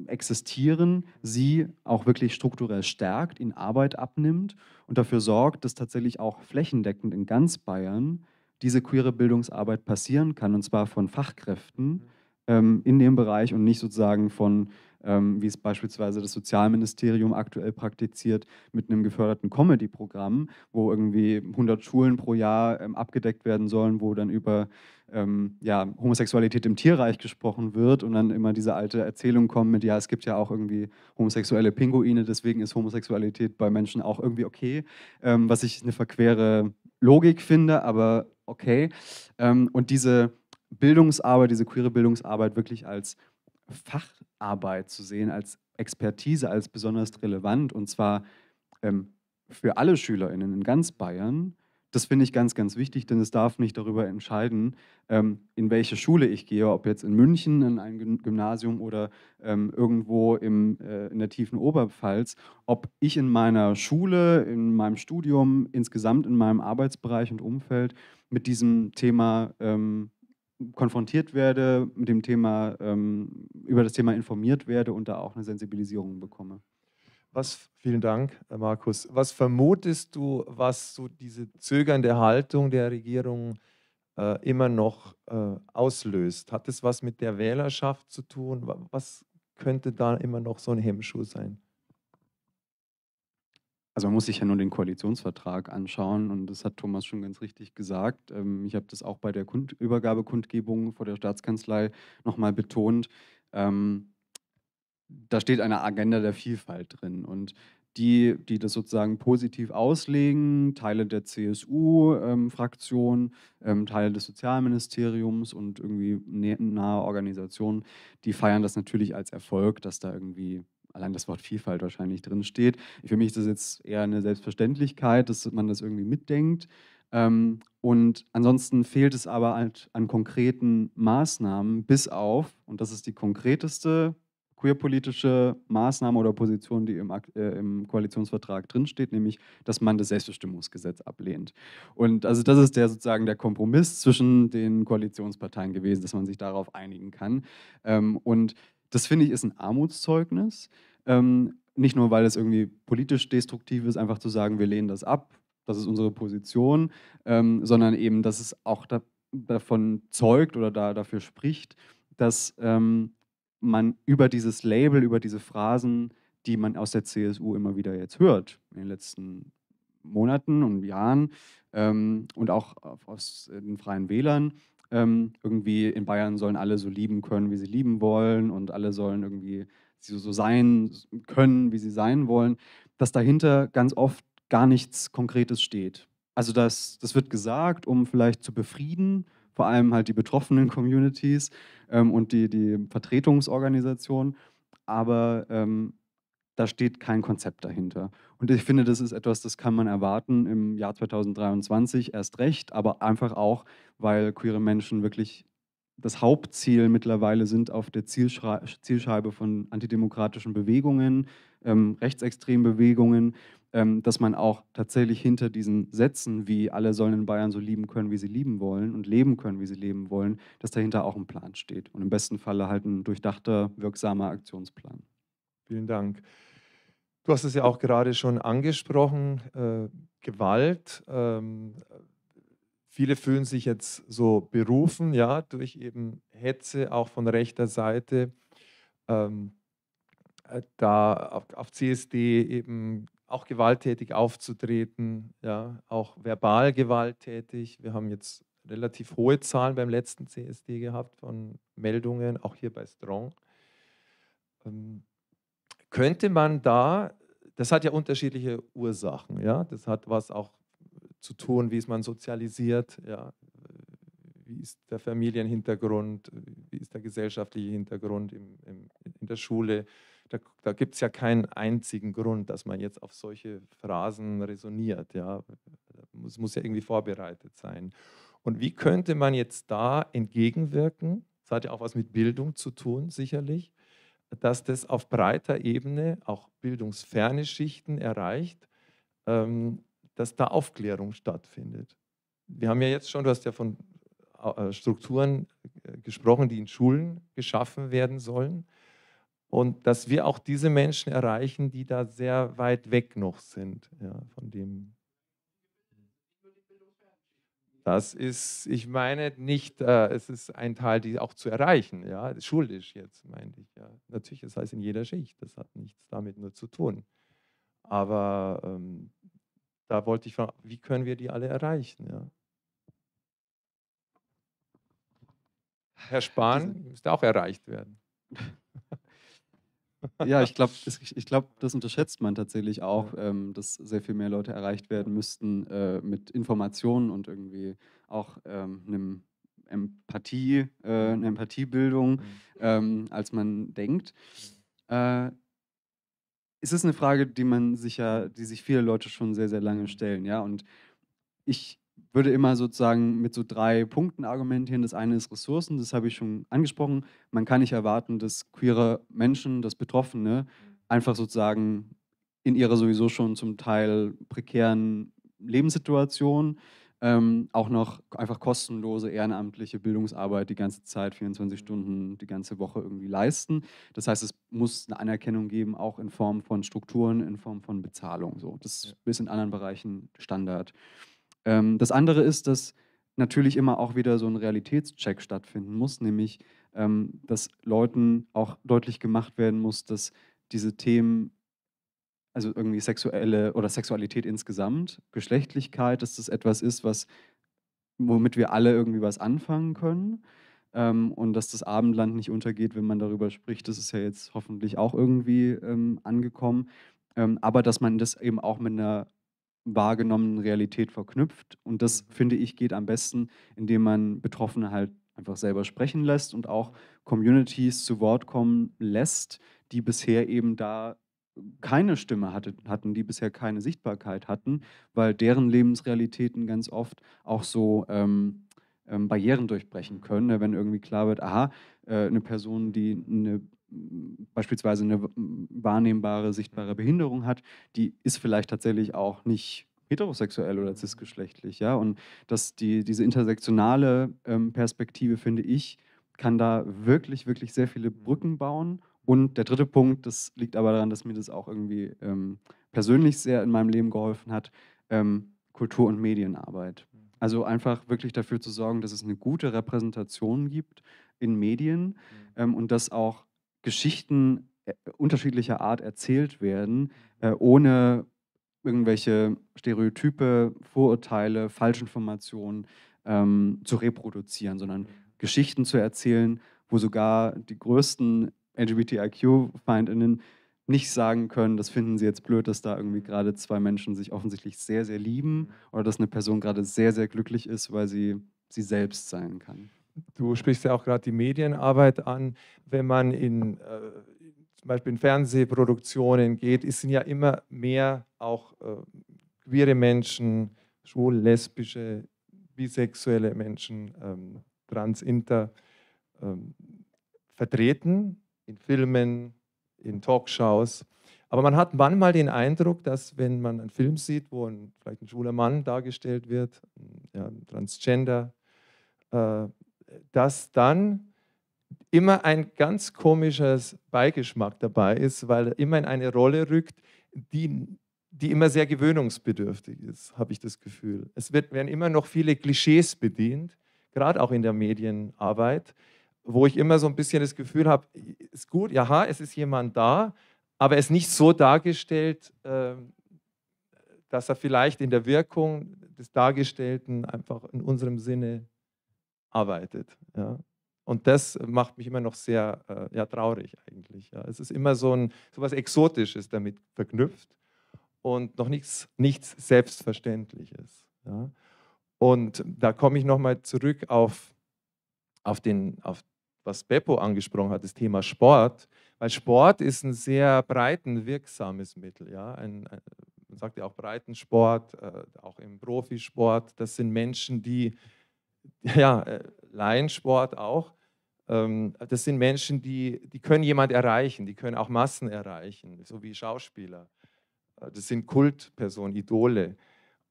existieren, sie auch wirklich strukturell stärkt, in Arbeit abnimmt und dafür sorgt, dass tatsächlich auch flächendeckend in ganz Bayern diese queere Bildungsarbeit passieren kann, und zwar von Fachkräften, mhm ähm, in dem Bereich und nicht sozusagen von, ähm, wie es beispielsweise das Sozialministerium aktuell praktiziert, mit einem geförderten Comedy-Programm, wo irgendwie 100 Schulen pro Jahr ähm, abgedeckt werden sollen, wo dann über ähm, ja, Homosexualität im Tierreich gesprochen wird und dann immer diese alte Erzählung kommt mit, ja, es gibt ja auch irgendwie homosexuelle Pinguine, deswegen ist Homosexualität bei Menschen auch irgendwie okay, ähm, was ich eine verquere Logik finde, aber okay. Ähm, und diese Bildungsarbeit, diese queere Bildungsarbeit wirklich als Facharbeit zu sehen, als Expertise, als besonders relevant und zwar ähm, für alle SchülerInnen in ganz Bayern. Das finde ich ganz, ganz wichtig, denn es darf nicht darüber entscheiden, ähm, in welche Schule ich gehe, ob jetzt in München, in ein Gymnasium oder ähm, irgendwo im, äh, in der tiefen Oberpfalz, ob ich in meiner Schule, in meinem Studium, insgesamt in meinem Arbeitsbereich und Umfeld mit diesem Thema ähm, konfrontiert werde mit dem Thema, ähm, über das Thema informiert werde und da auch eine Sensibilisierung bekomme. Was, vielen Dank, äh, Markus. Was vermutest du, was so diese zögernde Haltung der Regierung äh, immer noch äh, auslöst? Hat es was mit der Wählerschaft zu tun? Was könnte da immer noch so ein Hemmschuh sein? also man muss sich ja nur den Koalitionsvertrag anschauen und das hat Thomas schon ganz richtig gesagt. Ähm, ich habe das auch bei der Kund Übergabekundgebung vor der Staatskanzlei nochmal betont. Ähm, da steht eine Agenda der Vielfalt drin und die, die das sozusagen positiv auslegen, Teile der CSU-Fraktion, ähm, Teile des Sozialministeriums und irgendwie nahe Organisationen, die feiern das natürlich als Erfolg, dass da irgendwie allein das Wort Vielfalt wahrscheinlich drin steht. Für mich ist das jetzt eher eine Selbstverständlichkeit, dass man das irgendwie mitdenkt. Ähm, und ansonsten fehlt es aber halt an konkreten Maßnahmen, bis auf, und das ist die konkreteste queerpolitische Maßnahme oder Position, die im, äh, im Koalitionsvertrag drinsteht, nämlich, dass man das Selbstbestimmungsgesetz ablehnt. Und also das ist der sozusagen der Kompromiss zwischen den Koalitionsparteien gewesen, dass man sich darauf einigen kann. Ähm, und das finde ich ist ein Armutszeugnis. Ähm, nicht nur, weil es irgendwie politisch destruktiv ist, einfach zu sagen, wir lehnen das ab, das ist unsere Position, ähm, sondern eben, dass es auch da, davon zeugt oder da, dafür spricht, dass ähm, man über dieses Label, über diese Phrasen, die man aus der CSU immer wieder jetzt hört, in den letzten Monaten und Jahren ähm, und auch aus den freien Wählern, ähm, irgendwie in Bayern sollen alle so lieben können, wie sie lieben wollen und alle sollen irgendwie so sein können, wie sie sein wollen, dass dahinter ganz oft gar nichts Konkretes steht. Also das, das wird gesagt, um vielleicht zu befrieden, vor allem halt die betroffenen Communities ähm, und die, die Vertretungsorganisationen, aber ähm, da steht kein Konzept dahinter. Und ich finde, das ist etwas, das kann man erwarten im Jahr 2023 erst recht, aber einfach auch, weil queere Menschen wirklich das Hauptziel mittlerweile sind auf der Zielschre Zielscheibe von antidemokratischen Bewegungen, ähm, rechtsextremen Bewegungen, ähm, dass man auch tatsächlich hinter diesen Sätzen, wie alle sollen in Bayern so lieben können, wie sie lieben wollen und leben können, wie sie leben wollen, dass dahinter auch ein Plan steht und im besten Falle halt ein durchdachter, wirksamer Aktionsplan. Vielen Dank. Du hast es ja auch gerade schon angesprochen, äh, Gewalt. Ähm, viele fühlen sich jetzt so berufen, ja, durch eben Hetze auch von rechter Seite. Ähm, äh, da auf, auf CSD eben auch gewalttätig aufzutreten, ja, auch verbal gewalttätig. Wir haben jetzt relativ hohe Zahlen beim letzten CSD gehabt von Meldungen, auch hier bei Strong. Ähm, könnte man da, das hat ja unterschiedliche Ursachen, ja, das hat was auch zu tun, wie ist man sozialisiert, ja, wie ist der Familienhintergrund, wie ist der gesellschaftliche Hintergrund im, im, in der Schule. Da, da gibt es ja keinen einzigen Grund, dass man jetzt auf solche Phrasen resoniert. Ja. Es muss ja irgendwie vorbereitet sein. Und wie könnte man jetzt da entgegenwirken? Das hat ja auch was mit Bildung zu tun, sicherlich dass das auf breiter Ebene auch bildungsferne Schichten erreicht, ähm, dass da Aufklärung stattfindet. Wir haben ja jetzt schon, du hast ja von äh, äh, Strukturen äh, gesprochen, die in Schulen geschaffen werden sollen. Und dass wir auch diese Menschen erreichen, die da sehr weit weg noch sind ja, von dem, das ist, ich meine nicht, äh, es ist ein Teil, die auch zu erreichen. Ja, schuldig jetzt, meinte ich. Ja. Natürlich, das heißt in jeder Schicht. Das hat nichts damit nur zu tun. Aber ähm, da wollte ich fragen, wie können wir die alle erreichen? Ja? Herr Spahn müsste auch erreicht werden. ja, ich glaube, ich glaub, das unterschätzt man tatsächlich auch, ja. ähm, dass sehr viel mehr Leute erreicht werden müssten äh, mit Informationen und irgendwie auch ähm, Empathie, äh, eine mhm. Empathiebildung, mhm. ähm, als man denkt. Äh, es ist eine Frage, die man sich ja, die sich viele Leute schon sehr, sehr lange mhm. stellen, ja. Und ich würde immer sozusagen mit so drei Punkten argumentieren. Das eine ist Ressourcen, das habe ich schon angesprochen. Man kann nicht erwarten, dass queere Menschen, das Betroffene mhm. einfach sozusagen in ihrer sowieso schon zum Teil prekären Lebenssituation ähm, auch noch einfach kostenlose ehrenamtliche Bildungsarbeit die ganze Zeit, 24 mhm. Stunden, die ganze Woche irgendwie leisten. Das heißt, es muss eine Anerkennung geben, auch in Form von Strukturen, in Form von Bezahlung. So. Das ist in anderen Bereichen Standard. Ähm, das andere ist, dass natürlich immer auch wieder so ein Realitätscheck stattfinden muss, nämlich ähm, dass Leuten auch deutlich gemacht werden muss, dass diese Themen, also irgendwie sexuelle oder Sexualität insgesamt, Geschlechtlichkeit, dass das etwas ist, was, womit wir alle irgendwie was anfangen können. Ähm, und dass das Abendland nicht untergeht, wenn man darüber spricht, das ist ja jetzt hoffentlich auch irgendwie ähm, angekommen. Ähm, aber dass man das eben auch mit einer wahrgenommenen Realität verknüpft. Und das, finde ich, geht am besten, indem man Betroffene halt einfach selber sprechen lässt und auch Communities zu Wort kommen lässt, die bisher eben da keine Stimme hatte, hatten, die bisher keine Sichtbarkeit hatten, weil deren Lebensrealitäten ganz oft auch so ähm, ähm, Barrieren durchbrechen können. Ne, wenn irgendwie klar wird, aha, äh, eine Person, die eine beispielsweise eine wahrnehmbare, sichtbare Behinderung hat, die ist vielleicht tatsächlich auch nicht heterosexuell oder mhm. cisgeschlechtlich, ja. Und dass die, diese intersektionale ähm, Perspektive, finde ich, kann da wirklich, wirklich sehr viele mhm. Brücken bauen. Und der dritte Punkt, das liegt aber daran, dass mir das auch irgendwie ähm, persönlich sehr in meinem Leben geholfen hat, ähm, Kultur- und Medienarbeit. Mhm. Also einfach wirklich dafür zu sorgen, dass es eine gute Repräsentation gibt in Medien ähm, und dass auch Geschichten äh, unterschiedlicher Art erzählt werden, äh, ohne irgendwelche Stereotype, Vorurteile, Falschinformationen ähm, zu reproduzieren, sondern mhm. Geschichten zu erzählen, wo sogar die größten LGBTIQ-Feindinnen nicht sagen können, das finden sie jetzt blöd, dass da irgendwie gerade zwei Menschen sich offensichtlich sehr, sehr lieben mhm. oder dass eine Person gerade sehr, sehr glücklich ist, weil sie sie selbst sein kann du sprichst ja auch gerade die Medienarbeit an. Wenn man in äh, zum Beispiel in Fernsehproduktionen geht, sind ja immer mehr auch äh, queere Menschen, schwul, lesbische, bisexuelle Menschen, ähm, trans, inter ähm, vertreten in Filmen, in Talkshows. Aber man hat manchmal den Eindruck, dass wenn man einen Film sieht, wo ein, vielleicht ein schwuler Mann dargestellt wird, ja, Transgender, äh, dass dann immer ein ganz komisches Beigeschmack dabei ist, weil er immer in eine Rolle rückt, die, die immer sehr gewöhnungsbedürftig ist, habe ich das Gefühl. Es wird, werden immer noch viele Klischees bedient, gerade auch in der Medienarbeit, wo ich immer so ein bisschen das Gefühl habe, ist gut, ja, es ist jemand da, aber es ist nicht so dargestellt, ähm, dass er vielleicht in der Wirkung des Dargestellten einfach in unserem Sinne arbeitet. Ja. Und das macht mich immer noch sehr äh, ja, traurig eigentlich. Ja. Es ist immer so, ein, so was Exotisches damit verknüpft und noch nichts, nichts Selbstverständliches. Ja. Und da komme ich nochmal zurück auf, auf, den, auf was Beppo angesprochen hat, das Thema Sport. Weil Sport ist ein sehr breitenwirksames Mittel. Ja? Ein, ein, man sagt ja auch Breitensport, äh, auch im Profisport. Das sind Menschen, die ja, äh, Laiensport auch. Ähm, das sind Menschen, die, die können jemand erreichen, die können auch Massen erreichen, so wie Schauspieler. Äh, das sind Kultpersonen, Idole.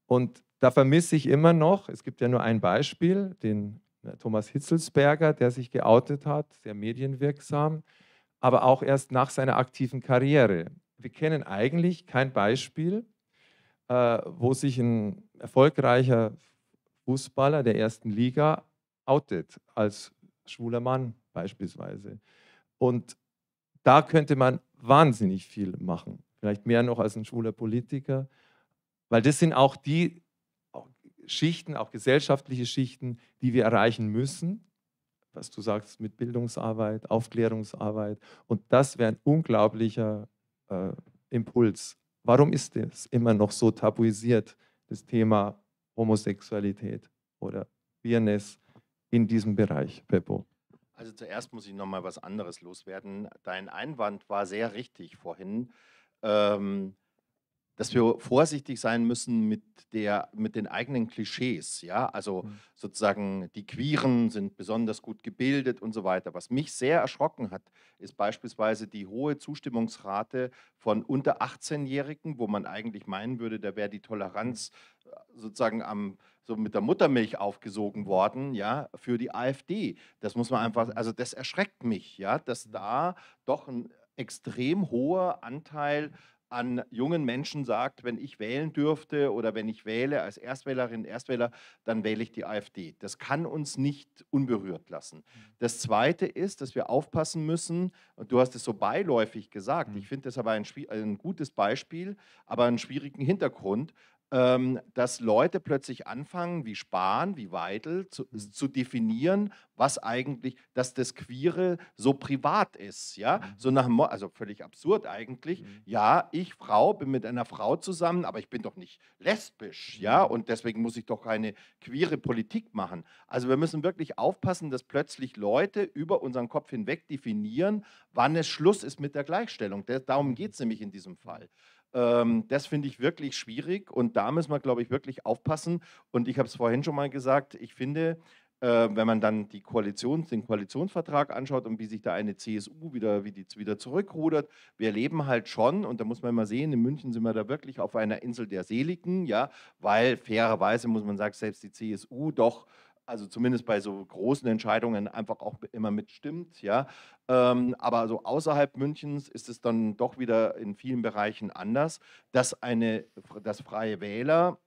Und da vermisse ich immer noch, es gibt ja nur ein Beispiel, den äh, Thomas Hitzelsberger, der sich geoutet hat, sehr medienwirksam, aber auch erst nach seiner aktiven Karriere. Wir kennen eigentlich kein Beispiel, wo sich ein erfolgreicher Fußballer der ersten Liga outet, als schwuler Mann beispielsweise. Und da könnte man wahnsinnig viel machen, vielleicht mehr noch als ein schwuler Politiker, weil das sind auch die Schichten, auch gesellschaftliche Schichten, die wir erreichen müssen, was du sagst mit Bildungsarbeit, Aufklärungsarbeit. Und das wäre ein unglaublicher äh, Impuls. Warum ist das immer noch so tabuisiert, das Thema Homosexualität oder Queerness in diesem Bereich, Beppo? Also zuerst muss ich nochmal was anderes loswerden. Dein Einwand war sehr richtig vorhin. Ähm, dass wir vorsichtig sein müssen mit, der, mit den eigenen Klischees. Ja? Also mhm. sozusagen die Queeren sind besonders gut gebildet und so weiter. Was mich sehr erschrocken hat, ist beispielsweise die hohe Zustimmungsrate von unter 18-Jährigen, wo man eigentlich meinen würde, da wäre die Toleranz mhm. äh, sozusagen am, so mit der Muttermilch aufgesogen worden, ja, für die AfD. Das muss man einfach, mhm. also das erschreckt mich, ja, dass mhm. da doch ein extrem hoher Anteil an jungen Menschen sagt, wenn ich wählen dürfte oder wenn ich wähle als Erstwählerin, Erstwähler, dann wähle ich die AfD. Das kann uns nicht unberührt lassen. Mhm. Das Zweite ist, dass wir aufpassen müssen, und du hast es so beiläufig gesagt, mhm. ich finde das aber ein, ein gutes Beispiel, aber einen schwierigen Hintergrund, ähm, dass Leute plötzlich anfangen, wie Spahn, wie Weidel, zu, mhm. zu, definieren, was eigentlich, dass das Queere so privat ist. Ja? Mhm. So nach, also völlig absurd eigentlich. Mhm. Ja, ich, Frau, bin mit einer Frau zusammen, aber ich bin doch nicht lesbisch. Ja? Und deswegen muss ich doch keine queere Politik machen. Also wir müssen wirklich aufpassen, dass plötzlich Leute über unseren Kopf hinweg definieren, wann es Schluss ist mit der Gleichstellung. Darum geht es nämlich in diesem Fall. Ähm, das finde ich wirklich schwierig und da müssen wir, glaube ich, wirklich aufpassen. Und ich habe es vorhin schon mal gesagt, ich finde, äh, wenn man dann die Koalition, den Koalitionsvertrag anschaut und wie sich da eine CSU wieder, wie die wieder zurückrudert, wir leben halt schon, und da muss man mal sehen, in München sind wir da wirklich auf einer Insel der Seligen, ja, weil fairerweise muss man sagen, selbst die CSU doch also zumindest bei so großen Entscheidungen einfach auch immer mitstimmt. Ja? Ähm, aber also außerhalb Münchens ist es dann doch wieder in vielen Bereichen anders, dass, eine, dass Freie Wähler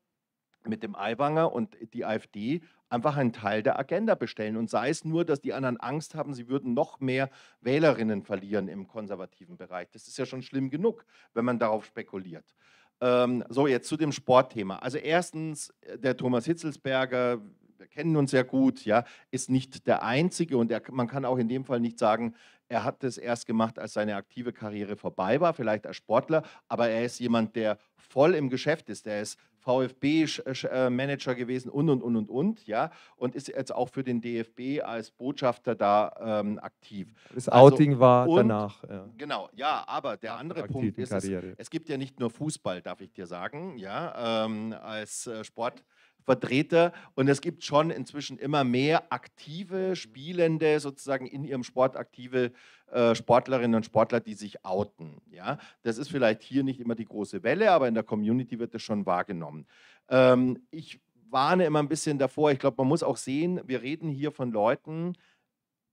mit dem Aiwanger und die AfD einfach einen Teil der Agenda bestellen. Und sei es nur, dass die anderen Angst haben, sie würden noch mehr Wählerinnen verlieren im konservativen Bereich. Das ist ja schon schlimm genug, wenn man darauf spekuliert. Ähm, so, jetzt zu dem Sportthema. Also erstens, äh, der Thomas Hitzelsberger, wir kennen uns sehr gut, ja, ist nicht der Einzige und er, man kann auch in dem Fall nicht sagen, er hat das erst gemacht, als seine aktive Karriere vorbei war, vielleicht als Sportler, aber er ist jemand, der voll im Geschäft ist, Er ist VfB-Manager äh, gewesen und und und und und, ja, und ist jetzt auch für den DFB als Botschafter da ähm, aktiv. Das also Outing also, war und, danach. Ja. Genau, ja, aber der andere Aktive Punkt ist, es, es, gibt ja nicht nur Fußball, darf ich dir sagen, ja, ähm, als äh, Sport. Vertreter. Und es gibt schon inzwischen immer mehr aktive, spielende, sozusagen in ihrem Sport aktive äh, Sportlerinnen und Sportler, die sich outen. Ja? Das ist vielleicht hier nicht immer die große Welle, aber in der Community wird das schon wahrgenommen. Ähm, ich warne immer ein bisschen davor. Ich glaube, man muss auch sehen, wir reden hier von Leuten,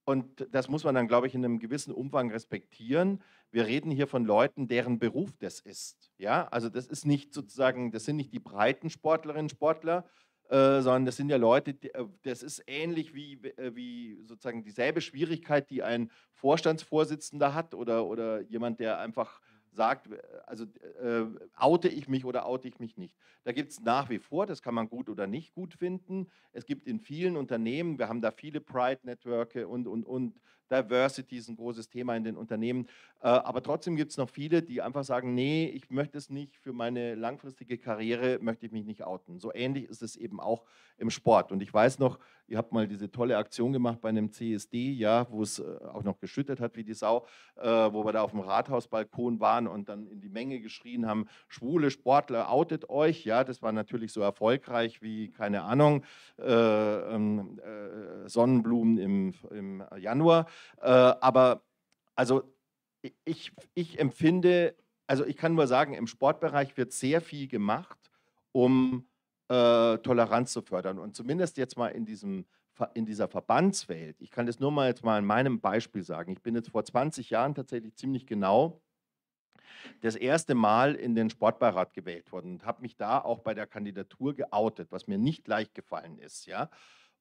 und das muss man dann, glaube ich, in einem gewissen Umfang respektieren. Wir reden hier von Leuten, deren Beruf das ist. Ja, also das ist nicht sozusagen, das sind nicht die breiten Sportlerinnen und Sportler, äh, sondern das sind ja Leute, äh, das ist ähnlich wie, äh, wie sozusagen dieselbe Schwierigkeit, die ein Vorstandsvorsitzender hat oder, oder jemand, der einfach sagt, also äh, oute ich mich oder oute ich mich nicht. Da gibt es nach wie vor, das kann man gut oder nicht gut finden. Es gibt in vielen Unternehmen, wir haben da viele Pride-Networke und, und, und, Diversity ist ein großes Thema in den Unternehmen. Äh, aber trotzdem gibt es noch viele, die einfach sagen, nee, ich möchte es nicht, für meine langfristige Karriere möchte ich mich nicht outen. So ähnlich ist es eben auch im Sport. Und ich weiß noch, ihr habt mal diese tolle Aktion gemacht bei einem CSD, ja, wo es äh, auch noch geschüttet hat wie die Sau, äh, wo wir da auf dem Rathausbalkon waren und dann in die Menge geschrien haben, schwule Sportler, outet euch. Ja, das war natürlich so erfolgreich wie, keine Ahnung, äh, ähm, äh, Sonnenblumen im, im Januar. Äh, aber also ich, ich empfinde, also ich kann nur sagen, im Sportbereich wird sehr viel gemacht, um äh, Toleranz zu fördern. Und zumindest jetzt mal in diesem in dieser Verbandswelt, ich kann das nur mal jetzt mal in meinem Beispiel sagen, ich bin jetzt vor 20 Jahren tatsächlich ziemlich genau das erste Mal in den Sportbeirat gewählt worden und habe mich da auch bei der Kandidatur geoutet, was mir nicht leicht gefallen ist, ja.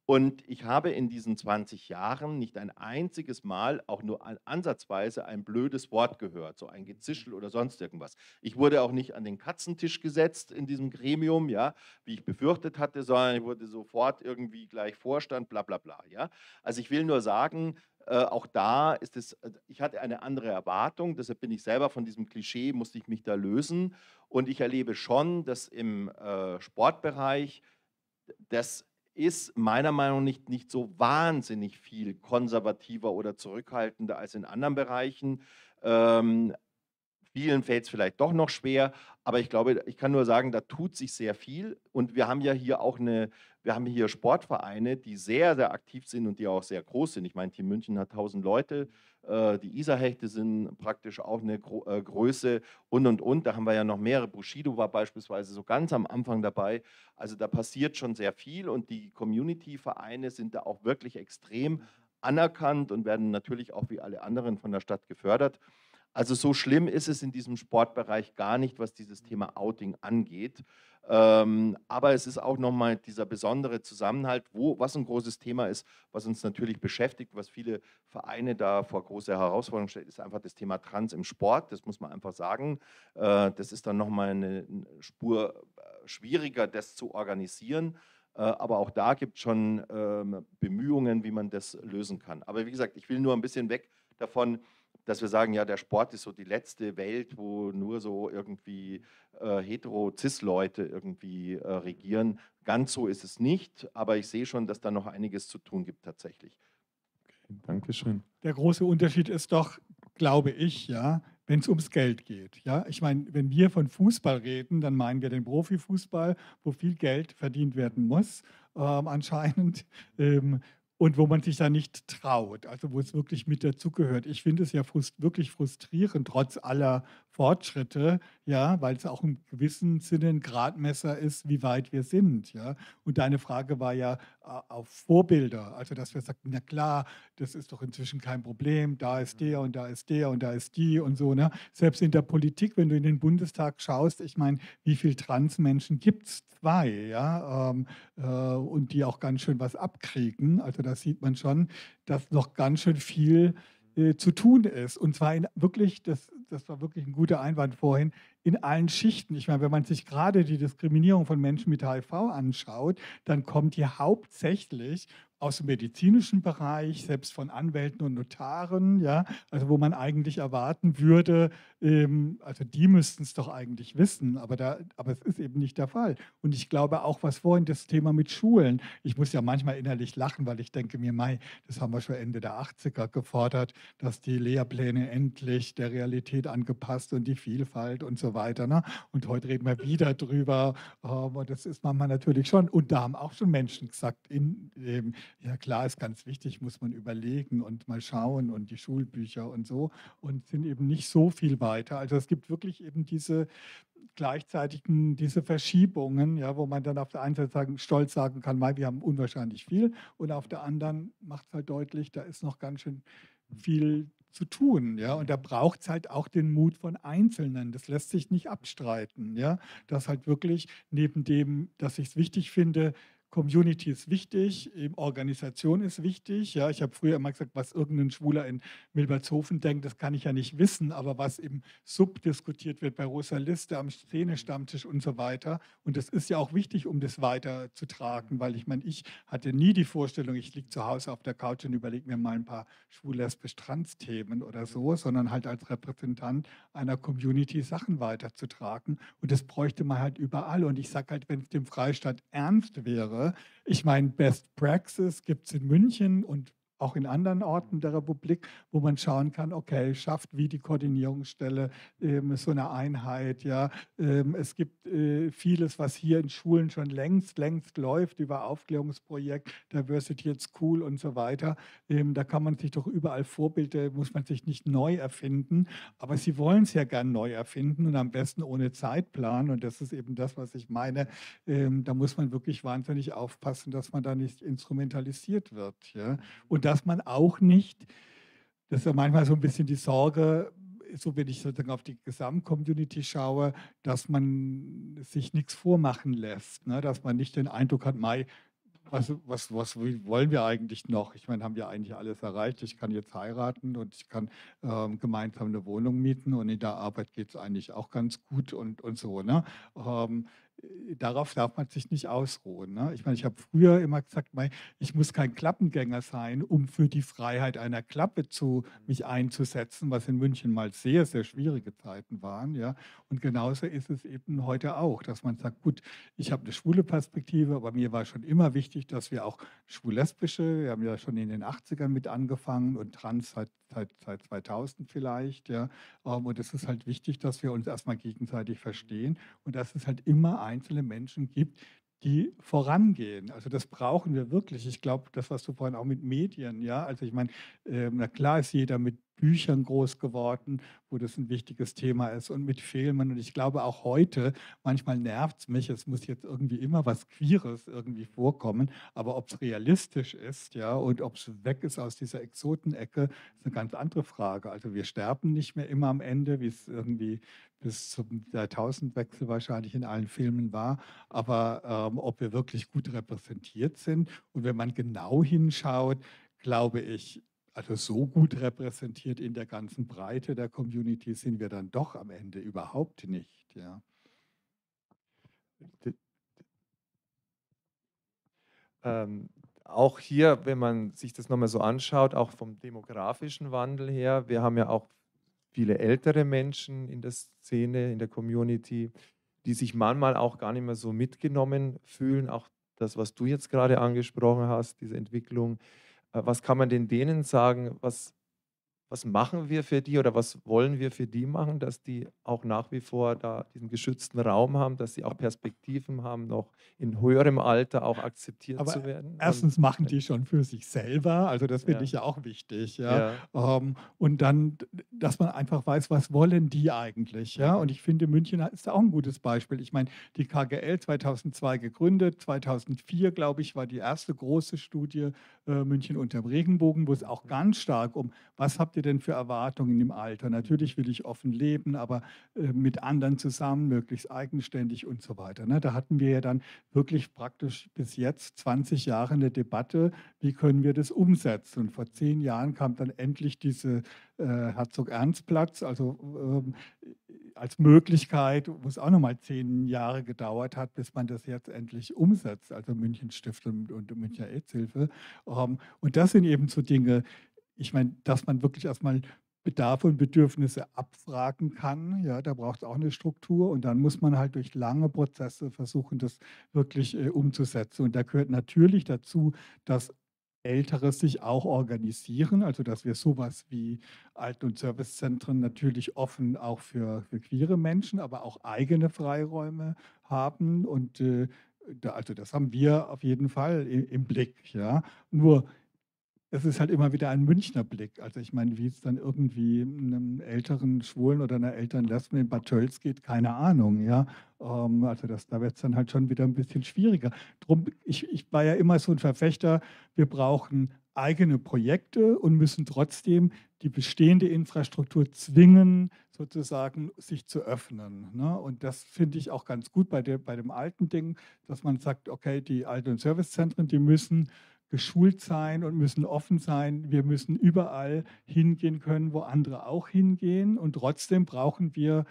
Und ich habe in diesen 20 Jahren nicht ein einziges Mal auch nur ansatzweise ein blödes Wort gehört, so ein Gezischel oder sonst irgendwas. Ich wurde auch nicht an den Katzentisch gesetzt in diesem Gremium, ja, wie ich befürchtet hatte, sondern ich wurde sofort irgendwie gleich Vorstand, bla bla bla. Ja. Also ich will nur sagen, äh, auch da ist es, äh, ich hatte eine andere Erwartung, deshalb bin ich selber von diesem Klischee, musste ich mich da lösen. Und ich erlebe schon, dass im äh, Sportbereich das ist meiner Meinung nach nicht, so wahnsinnig viel konservativer oder zurückhaltender als in anderen Bereichen. Ähm, Spielen fällt es vielleicht doch noch schwer. Aber ich glaube, ich kann nur sagen, da tut sich sehr viel. Und wir haben ja hier auch eine, wir haben hier Sportvereine, die sehr, sehr aktiv sind und die auch sehr groß sind. Ich meine, Team München hat 1000 Leute, äh, die Isarhechte sind praktisch auch eine äh, Größe und, und, und. Da haben wir ja noch mehrere. Bushido war beispielsweise so ganz am Anfang dabei. Also da passiert schon sehr viel und die Community-Vereine sind da auch wirklich extrem anerkannt und werden natürlich auch wie alle anderen von der Stadt gefördert. Also so schlimm ist es in diesem Sportbereich gar nicht, was dieses Thema Outing angeht. Ähm, aber es ist auch nochmal dieser besondere Zusammenhalt, wo, was ein großes Thema ist, was uns natürlich beschäftigt, was viele Vereine da vor große Herausforderungen stellt, ist einfach das Thema Trans im Sport. Das muss man einfach sagen. Äh, das ist dann nochmal eine Spur äh, schwieriger, das zu organisieren. Äh, aber auch da gibt es schon äh, Bemühungen, wie man das lösen kann. Aber wie gesagt, ich will nur ein bisschen weg davon, dass wir sagen, ja, der Sport ist so die letzte Welt, wo nur so irgendwie äh, hetero-cis-Leute irgendwie äh, regieren. Ganz so ist es nicht, aber ich sehe schon, dass da noch einiges zu tun gibt tatsächlich. Okay, Dankeschön. Der große Unterschied ist doch, glaube ich, ja, wenn es ums Geld geht. Ja? Ich meine, wenn wir von Fußball reden, dann meinen wir den Profifußball, wo viel Geld verdient werden muss, ähm, anscheinend. Ähm, und wo man sich da nicht traut, also wo es wirklich mit dazugehört. Ich finde es ja frust wirklich frustrierend, trotz aller Fortschritte, ja, weil es auch im gewissen Sinne ein Gradmesser ist, wie weit wir sind, ja. Und deine Frage war ja äh, auf Vorbilder, also dass wir sagten, na klar, das ist doch inzwischen kein Problem, da ist mhm. der und da ist der und da ist die und so, ne. Selbst in der Politik, wenn du in den Bundestag schaust, ich meine, wie viele Transmenschen gibt es? Zwei, ja, ähm, äh, und die auch ganz schön was abkriegen. Also da sieht man schon, dass noch ganz schön viel äh, zu tun ist. Und zwar in wirklich, das, das war wirklich ein guter Einwand vorhin, in allen Schichten. Ich meine, wenn man sich gerade die Diskriminierung von Menschen mit HIV anschaut, dann kommt die hauptsächlich aus dem medizinischen Bereich, selbst von Anwälten und Notaren, ja, also wo man eigentlich erwarten würde, ähm, also die müssten es doch eigentlich wissen, aber, da, aber es ist eben nicht der Fall. Und ich glaube auch, was vorhin das Thema mit Schulen, ich muss ja manchmal innerlich lachen, weil ich denke mir, Mai, das haben wir schon Ende der 80er gefordert, dass die Lehrpläne endlich der Realität angepasst und die Vielfalt und so weiter. Ne? Und heute reden wir wieder drüber. Ähm, und das ist manchmal natürlich schon. Und da haben auch schon Menschen gesagt, in, ähm, ja klar, ist ganz wichtig, muss man überlegen und mal schauen und die Schulbücher und so. Und sind eben nicht so viel weiter weiter. Also es gibt wirklich eben diese gleichzeitigen, diese Verschiebungen, ja, wo man dann auf der einen Seite sagen, stolz sagen kann, wir haben unwahrscheinlich viel und auf der anderen macht es halt deutlich, da ist noch ganz schön viel zu tun. Ja? Und da braucht es halt auch den Mut von Einzelnen. Das lässt sich nicht abstreiten. Ja? Dass halt wirklich neben dem, dass ich es wichtig finde, Community ist wichtig, Organisation ist wichtig. Ja, ich habe früher immer gesagt, was irgendein Schwuler in Milbertshofen denkt, das kann ich ja nicht wissen, aber was im Sub diskutiert wird bei Rosa Liste am Szene-Stammtisch und so weiter. Und das ist ja auch wichtig, um das weiterzutragen, weil ich meine, ich hatte nie die Vorstellung, ich liege zu Hause auf der Couch und überlege mir mal ein paar schwulersbestrandsthemen oder so, sondern halt als Repräsentant einer Community Sachen weiterzutragen. Und das bräuchte man halt überall. Und ich sage halt, wenn es dem Freistaat ernst wäre, ich meine, Best Praxis gibt es in München und auch in anderen Orten der Republik, wo man schauen kann, okay, schafft wie die Koordinierungsstelle ähm, so eine Einheit, ja. Ähm, es gibt äh, vieles, was hier in Schulen schon längst, längst läuft über Aufklärungsprojekt, Diversity at School und so weiter. Ähm, da kann man sich doch überall Vorbilder, muss man sich nicht neu erfinden, aber sie wollen es ja gern neu erfinden und am besten ohne Zeitplan und das ist eben das, was ich meine. Ähm, da muss man wirklich wahnsinnig aufpassen, dass man da nicht instrumentalisiert wird, ja. Und das darf man auch nicht. Das ist ja manchmal so ein bisschen die Sorge, so wenn ich sozusagen auf die Gesamtcommunity schaue, dass man sich nichts vormachen lässt, ne? dass man nicht den Eindruck hat, Mai, was, was, was wollen wir eigentlich noch? Ich meine, haben wir eigentlich alles erreicht? Ich kann jetzt heiraten und ich kann ähm, gemeinsam eine Wohnung mieten und in der Arbeit geht es eigentlich auch ganz gut und, und so. Ne? Ähm, äh, darauf darf man sich nicht ausruhen. Ne? Ich meine, ich habe früher immer gesagt, ich muss kein Klappengänger sein, um für die Freiheit einer Klappe zu mhm. mich einzusetzen, was in München mal sehr, sehr schwierige Zeiten waren. Ja? Und genauso ist es eben heute auch, dass man sagt, gut, ich habe eine schwule Perspektive, aber mir war schon immer wichtig, dass wir auch schwul wir haben ja schon in den 80ern mit angefangen und trans seit, seit, seit 2000 vielleicht. Ja? Ähm, und es ist halt wichtig, dass wir uns erstmal gegenseitig verstehen und dass es halt immer einzelne Menschen gibt, die vorangehen. Also das brauchen wir wirklich. Ich glaube, das, was du vorhin auch mit Medien, ja, also ich meine, äh, na klar ist jeder mit Büchern groß geworden, wo das ein wichtiges Thema ist und mit Filmen. Und ich glaube auch heute, manchmal nervt es mich, es muss jetzt irgendwie immer was Queeres irgendwie vorkommen, aber ob es realistisch ist ja, und ob es weg ist aus dieser Exotenecke, ist eine ganz andere Frage. Also wir sterben nicht mehr immer am Ende, wie es irgendwie bis zum Jahrtausendwechsel wahrscheinlich in allen Filmen war, aber ähm, ob wir wirklich gut repräsentiert sind und wenn man genau hinschaut, glaube ich, also so gut repräsentiert in der ganzen Breite der Community sind wir dann doch am Ende überhaupt nicht. Ja. Ähm, auch hier, wenn man sich das nochmal so anschaut, auch vom demografischen Wandel her, wir haben ja auch viele ältere Menschen in der Szene, in der Community, die sich manchmal auch gar nicht mehr so mitgenommen fühlen, auch das, was du jetzt gerade angesprochen hast, diese Entwicklung, äh, was kann man denn denen sagen, was, was machen wir für die oder was wollen wir für die machen, dass die auch nach wie vor da diesen geschützten Raum haben, dass sie auch Perspektiven haben, noch in höherem Alter auch akzeptiert Aber zu werden? Erstens und, machen die schon für sich selber, also das finde ja. ich ja auch wichtig. Ja? ja. Ähm, und dann, dass man einfach weiß, was wollen die eigentlich? Ja? Und ich finde, München ist da auch ein gutes Beispiel. Ich meine, die KGL 2002 gegründet, 2004, glaube ich, war die erste große Studie äh, München unter Regenbogen, wo es auch ganz stark um, was habt ihr denn für Erwartungen im Alter? Natürlich will ich offen leben, aber äh, mit anderen zusammen, möglichst eigenständig und so weiter. Ne? Da hatten wir ja dann wirklich praktisch bis jetzt 20 Jahre eine Debatte, wie können wir das umsetzen? Und vor zehn Jahren kam dann endlich diese Herzog-Ernst-Platz, äh, also äh, als Möglichkeit, wo es auch nochmal zehn Jahre gedauert hat, bis man das jetzt endlich umsetzt, also München Stiftung und Münchner Aidshilfe. Ähm, und das sind eben so Dinge, ich meine, dass man wirklich erstmal Bedarf und Bedürfnisse abfragen kann. Ja, da braucht es auch eine Struktur und dann muss man halt durch lange Prozesse versuchen, das wirklich äh, umzusetzen. Und da gehört natürlich dazu, dass Ältere sich auch organisieren, also dass wir sowas wie Alten- und Servicezentren natürlich offen auch für, für queere Menschen, aber auch eigene Freiräume haben und äh, da, also das haben wir auf jeden Fall im, im Blick, ja. Nur es ist halt immer wieder ein Münchner Blick. Also ich meine, wie es dann irgendwie einem älteren Schwulen oder einer älteren Lesben in Bad Tölz geht, keine Ahnung, ja. Ähm, also das, da wird es dann halt schon wieder ein bisschen schwieriger. Drum, ich, ich war ja immer so ein Verfechter, wir brauchen eigene Projekte und müssen trotzdem die bestehende Infrastruktur zwingen, sozusagen sich zu öffnen. Ne? Und das finde ich auch ganz gut bei, der, bei dem alten Ding, dass man sagt, okay, die alten Servicezentren, die müssen geschult sein und müssen offen sein. Wir müssen überall hingehen können, wo andere auch hingehen. Und trotzdem brauchen wir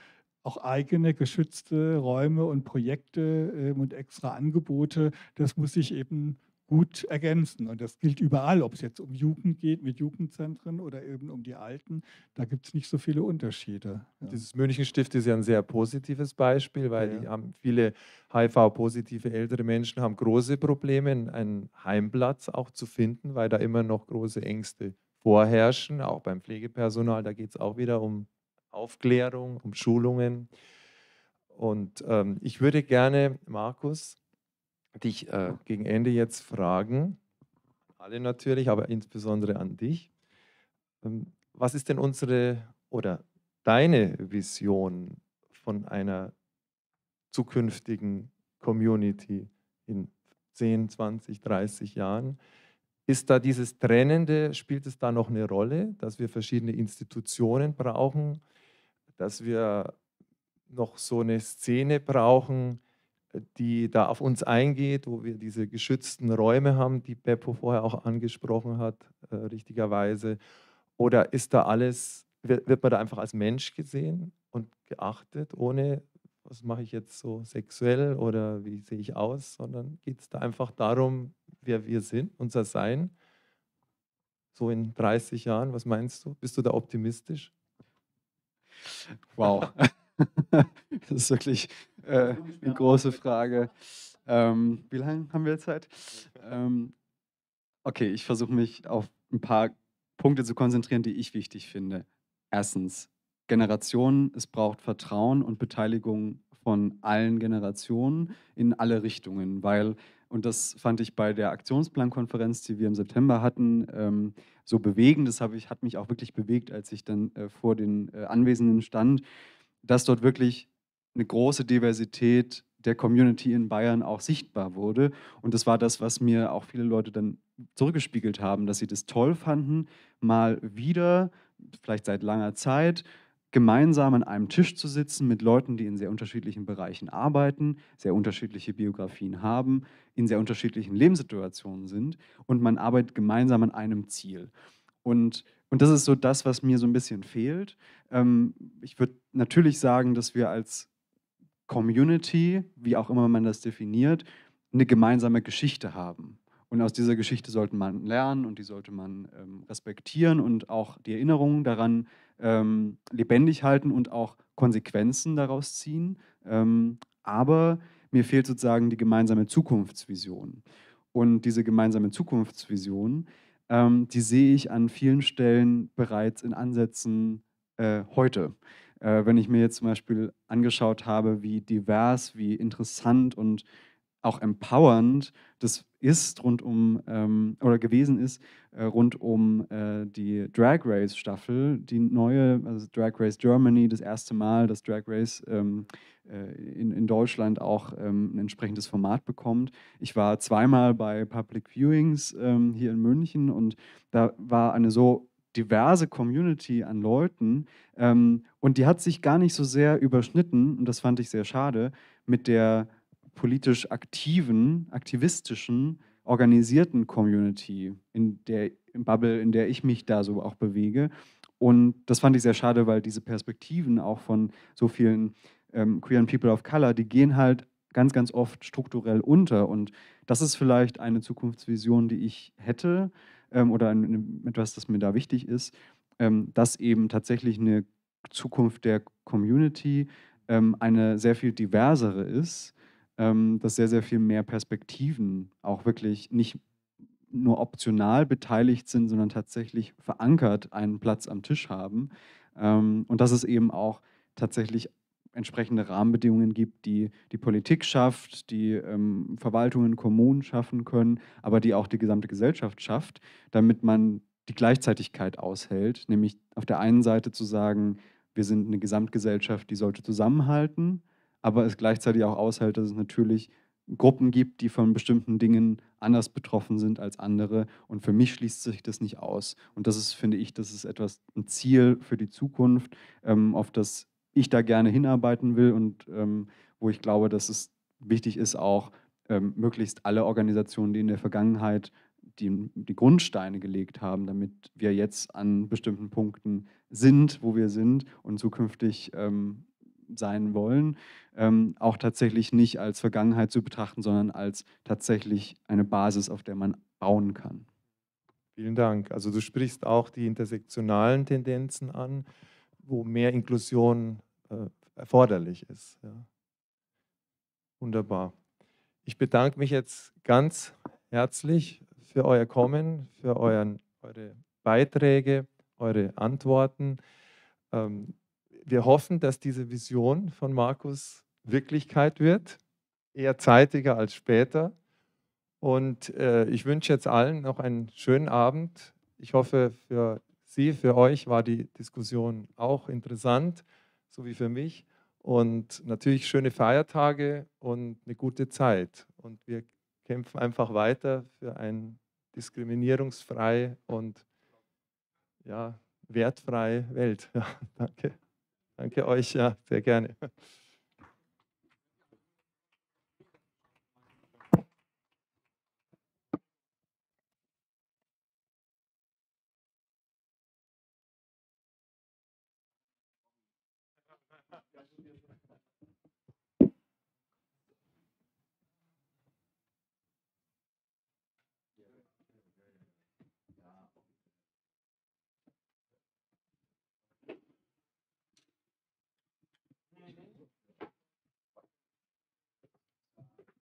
auch eigene geschützte Räume und Projekte ähm, und extra Angebote. Das muss sich eben gut ergänzen. Und das gilt überall, ob es jetzt um Jugend geht, mit Jugendzentren oder eben um die Alten. Da gibt es nicht so viele Unterschiede. Ja. Dieses Münchenstift ist ja ein sehr positives Beispiel, weil ja. haben viele HIV-positive ältere Menschen haben große Probleme, einen Heimplatz auch zu finden, weil da immer noch große Ängste vorherrschen, auch beim Pflegepersonal. Da geht es auch wieder um Aufklärung, um Schulungen. Und ähm, ich würde gerne, Markus, dich äh, gegen Ende jetzt fragen, alle natürlich, aber insbesondere an dich. Ähm, was ist denn unsere oder deine Vision von einer zukünftigen Community in 10, 20, 30 Jahren? Ist da dieses Trennende, spielt es da noch eine Rolle, dass wir verschiedene Institutionen brauchen, dass wir noch so eine Szene brauchen, die da auf uns eingeht, wo wir diese geschützten Räume haben, die Beppo vorher auch angesprochen hat, äh, richtigerweise? Oder ist da alles, wird, wird man da einfach als Mensch gesehen und geachtet, ohne was mache ich jetzt so sexuell oder wie sehe ich aus, sondern geht es da einfach darum, wer wir sind, unser Sein? So in 30 Jahren, was meinst du? Bist du da optimistisch? Wow. das ist wirklich äh, eine große Frage. Ähm, wie lange haben wir Zeit? Ähm, okay, ich versuche mich auf ein paar Punkte zu konzentrieren, die ich wichtig finde. Erstens, Generationen, es braucht Vertrauen und Beteiligung von allen Generationen in alle Richtungen, weil, und das fand ich bei der Aktionsplankonferenz, die wir im September hatten, ähm, so bewegend, das ich, hat mich auch wirklich bewegt, als ich dann äh, vor den äh, Anwesenden stand dass dort wirklich eine große Diversität der Community in Bayern auch sichtbar wurde. Und das war das, was mir auch viele Leute dann zurückgespiegelt haben, dass sie das toll fanden, mal wieder, vielleicht seit langer Zeit, gemeinsam an einem Tisch zu sitzen mit Leuten, die in sehr unterschiedlichen Bereichen arbeiten, sehr unterschiedliche Biografien haben, in sehr unterschiedlichen Lebenssituationen sind und man arbeitet gemeinsam an einem Ziel. Und und das ist so das, was mir so ein bisschen fehlt. Ähm, ich würde natürlich sagen, dass wir als Community, wie auch immer man das definiert, eine gemeinsame Geschichte haben. Und aus dieser Geschichte sollte man lernen und die sollte man ähm, respektieren und auch die Erinnerungen daran ähm, lebendig halten und auch Konsequenzen daraus ziehen. Ähm, aber mir fehlt sozusagen die gemeinsame Zukunftsvision. Und diese gemeinsame Zukunftsvision ähm, die sehe ich an vielen Stellen bereits in Ansätzen äh, heute. Äh, wenn ich mir jetzt zum Beispiel angeschaut habe, wie divers, wie interessant und auch empowernd das ist rund um ähm, oder gewesen ist äh, rund um äh, die Drag Race Staffel, die neue, also Drag Race Germany, das erste Mal, dass Drag Race ähm, äh, in, in Deutschland auch ähm, ein entsprechendes Format bekommt. Ich war zweimal bei Public Viewings ähm, hier in München und da war eine so diverse Community an Leuten ähm, und die hat sich gar nicht so sehr überschnitten und das fand ich sehr schade mit der politisch aktiven, aktivistischen, organisierten Community, in der in Bubble, in der ich mich da so auch bewege. Und das fand ich sehr schade, weil diese Perspektiven auch von so vielen ähm, queeren People of Color, die gehen halt ganz, ganz oft strukturell unter. Und das ist vielleicht eine Zukunftsvision, die ich hätte ähm, oder ein, ein, etwas, das mir da wichtig ist, ähm, dass eben tatsächlich eine Zukunft der Community ähm, eine sehr viel diversere ist ähm, dass sehr, sehr viel mehr Perspektiven auch wirklich nicht nur optional beteiligt sind, sondern tatsächlich verankert einen Platz am Tisch haben. Ähm, und dass es eben auch tatsächlich entsprechende Rahmenbedingungen gibt, die die Politik schafft, die ähm, Verwaltungen, Kommunen schaffen können, aber die auch die gesamte Gesellschaft schafft, damit man die Gleichzeitigkeit aushält, nämlich auf der einen Seite zu sagen, wir sind eine Gesamtgesellschaft, die sollte zusammenhalten aber es gleichzeitig auch aushält, dass es natürlich Gruppen gibt, die von bestimmten Dingen anders betroffen sind als andere. Und für mich schließt sich das nicht aus. Und das ist, finde ich, das ist etwas ein Ziel für die Zukunft, ähm, auf das ich da gerne hinarbeiten will und ähm, wo ich glaube, dass es wichtig ist, auch ähm, möglichst alle Organisationen, die in der Vergangenheit die, die Grundsteine gelegt haben, damit wir jetzt an bestimmten Punkten sind, wo wir sind und zukünftig ähm, sein wollen, ähm, auch tatsächlich nicht als Vergangenheit zu betrachten, sondern als tatsächlich eine Basis, auf der man bauen kann. Vielen Dank. Also du sprichst auch die intersektionalen Tendenzen an, wo mehr Inklusion äh, erforderlich ist. Ja. Wunderbar. Ich bedanke mich jetzt ganz herzlich für euer Kommen, für euren, eure Beiträge, eure Antworten. Ähm, wir hoffen, dass diese Vision von Markus Wirklichkeit wird, eher zeitiger als später. Und äh, ich wünsche jetzt allen noch einen schönen Abend. Ich hoffe, für Sie, für euch war die Diskussion auch interessant, so wie für mich. Und natürlich schöne Feiertage und eine gute Zeit. Und wir kämpfen einfach weiter für ein diskriminierungsfrei und ja, wertfreie Welt. Ja, danke. Danke euch, ja, sehr gerne.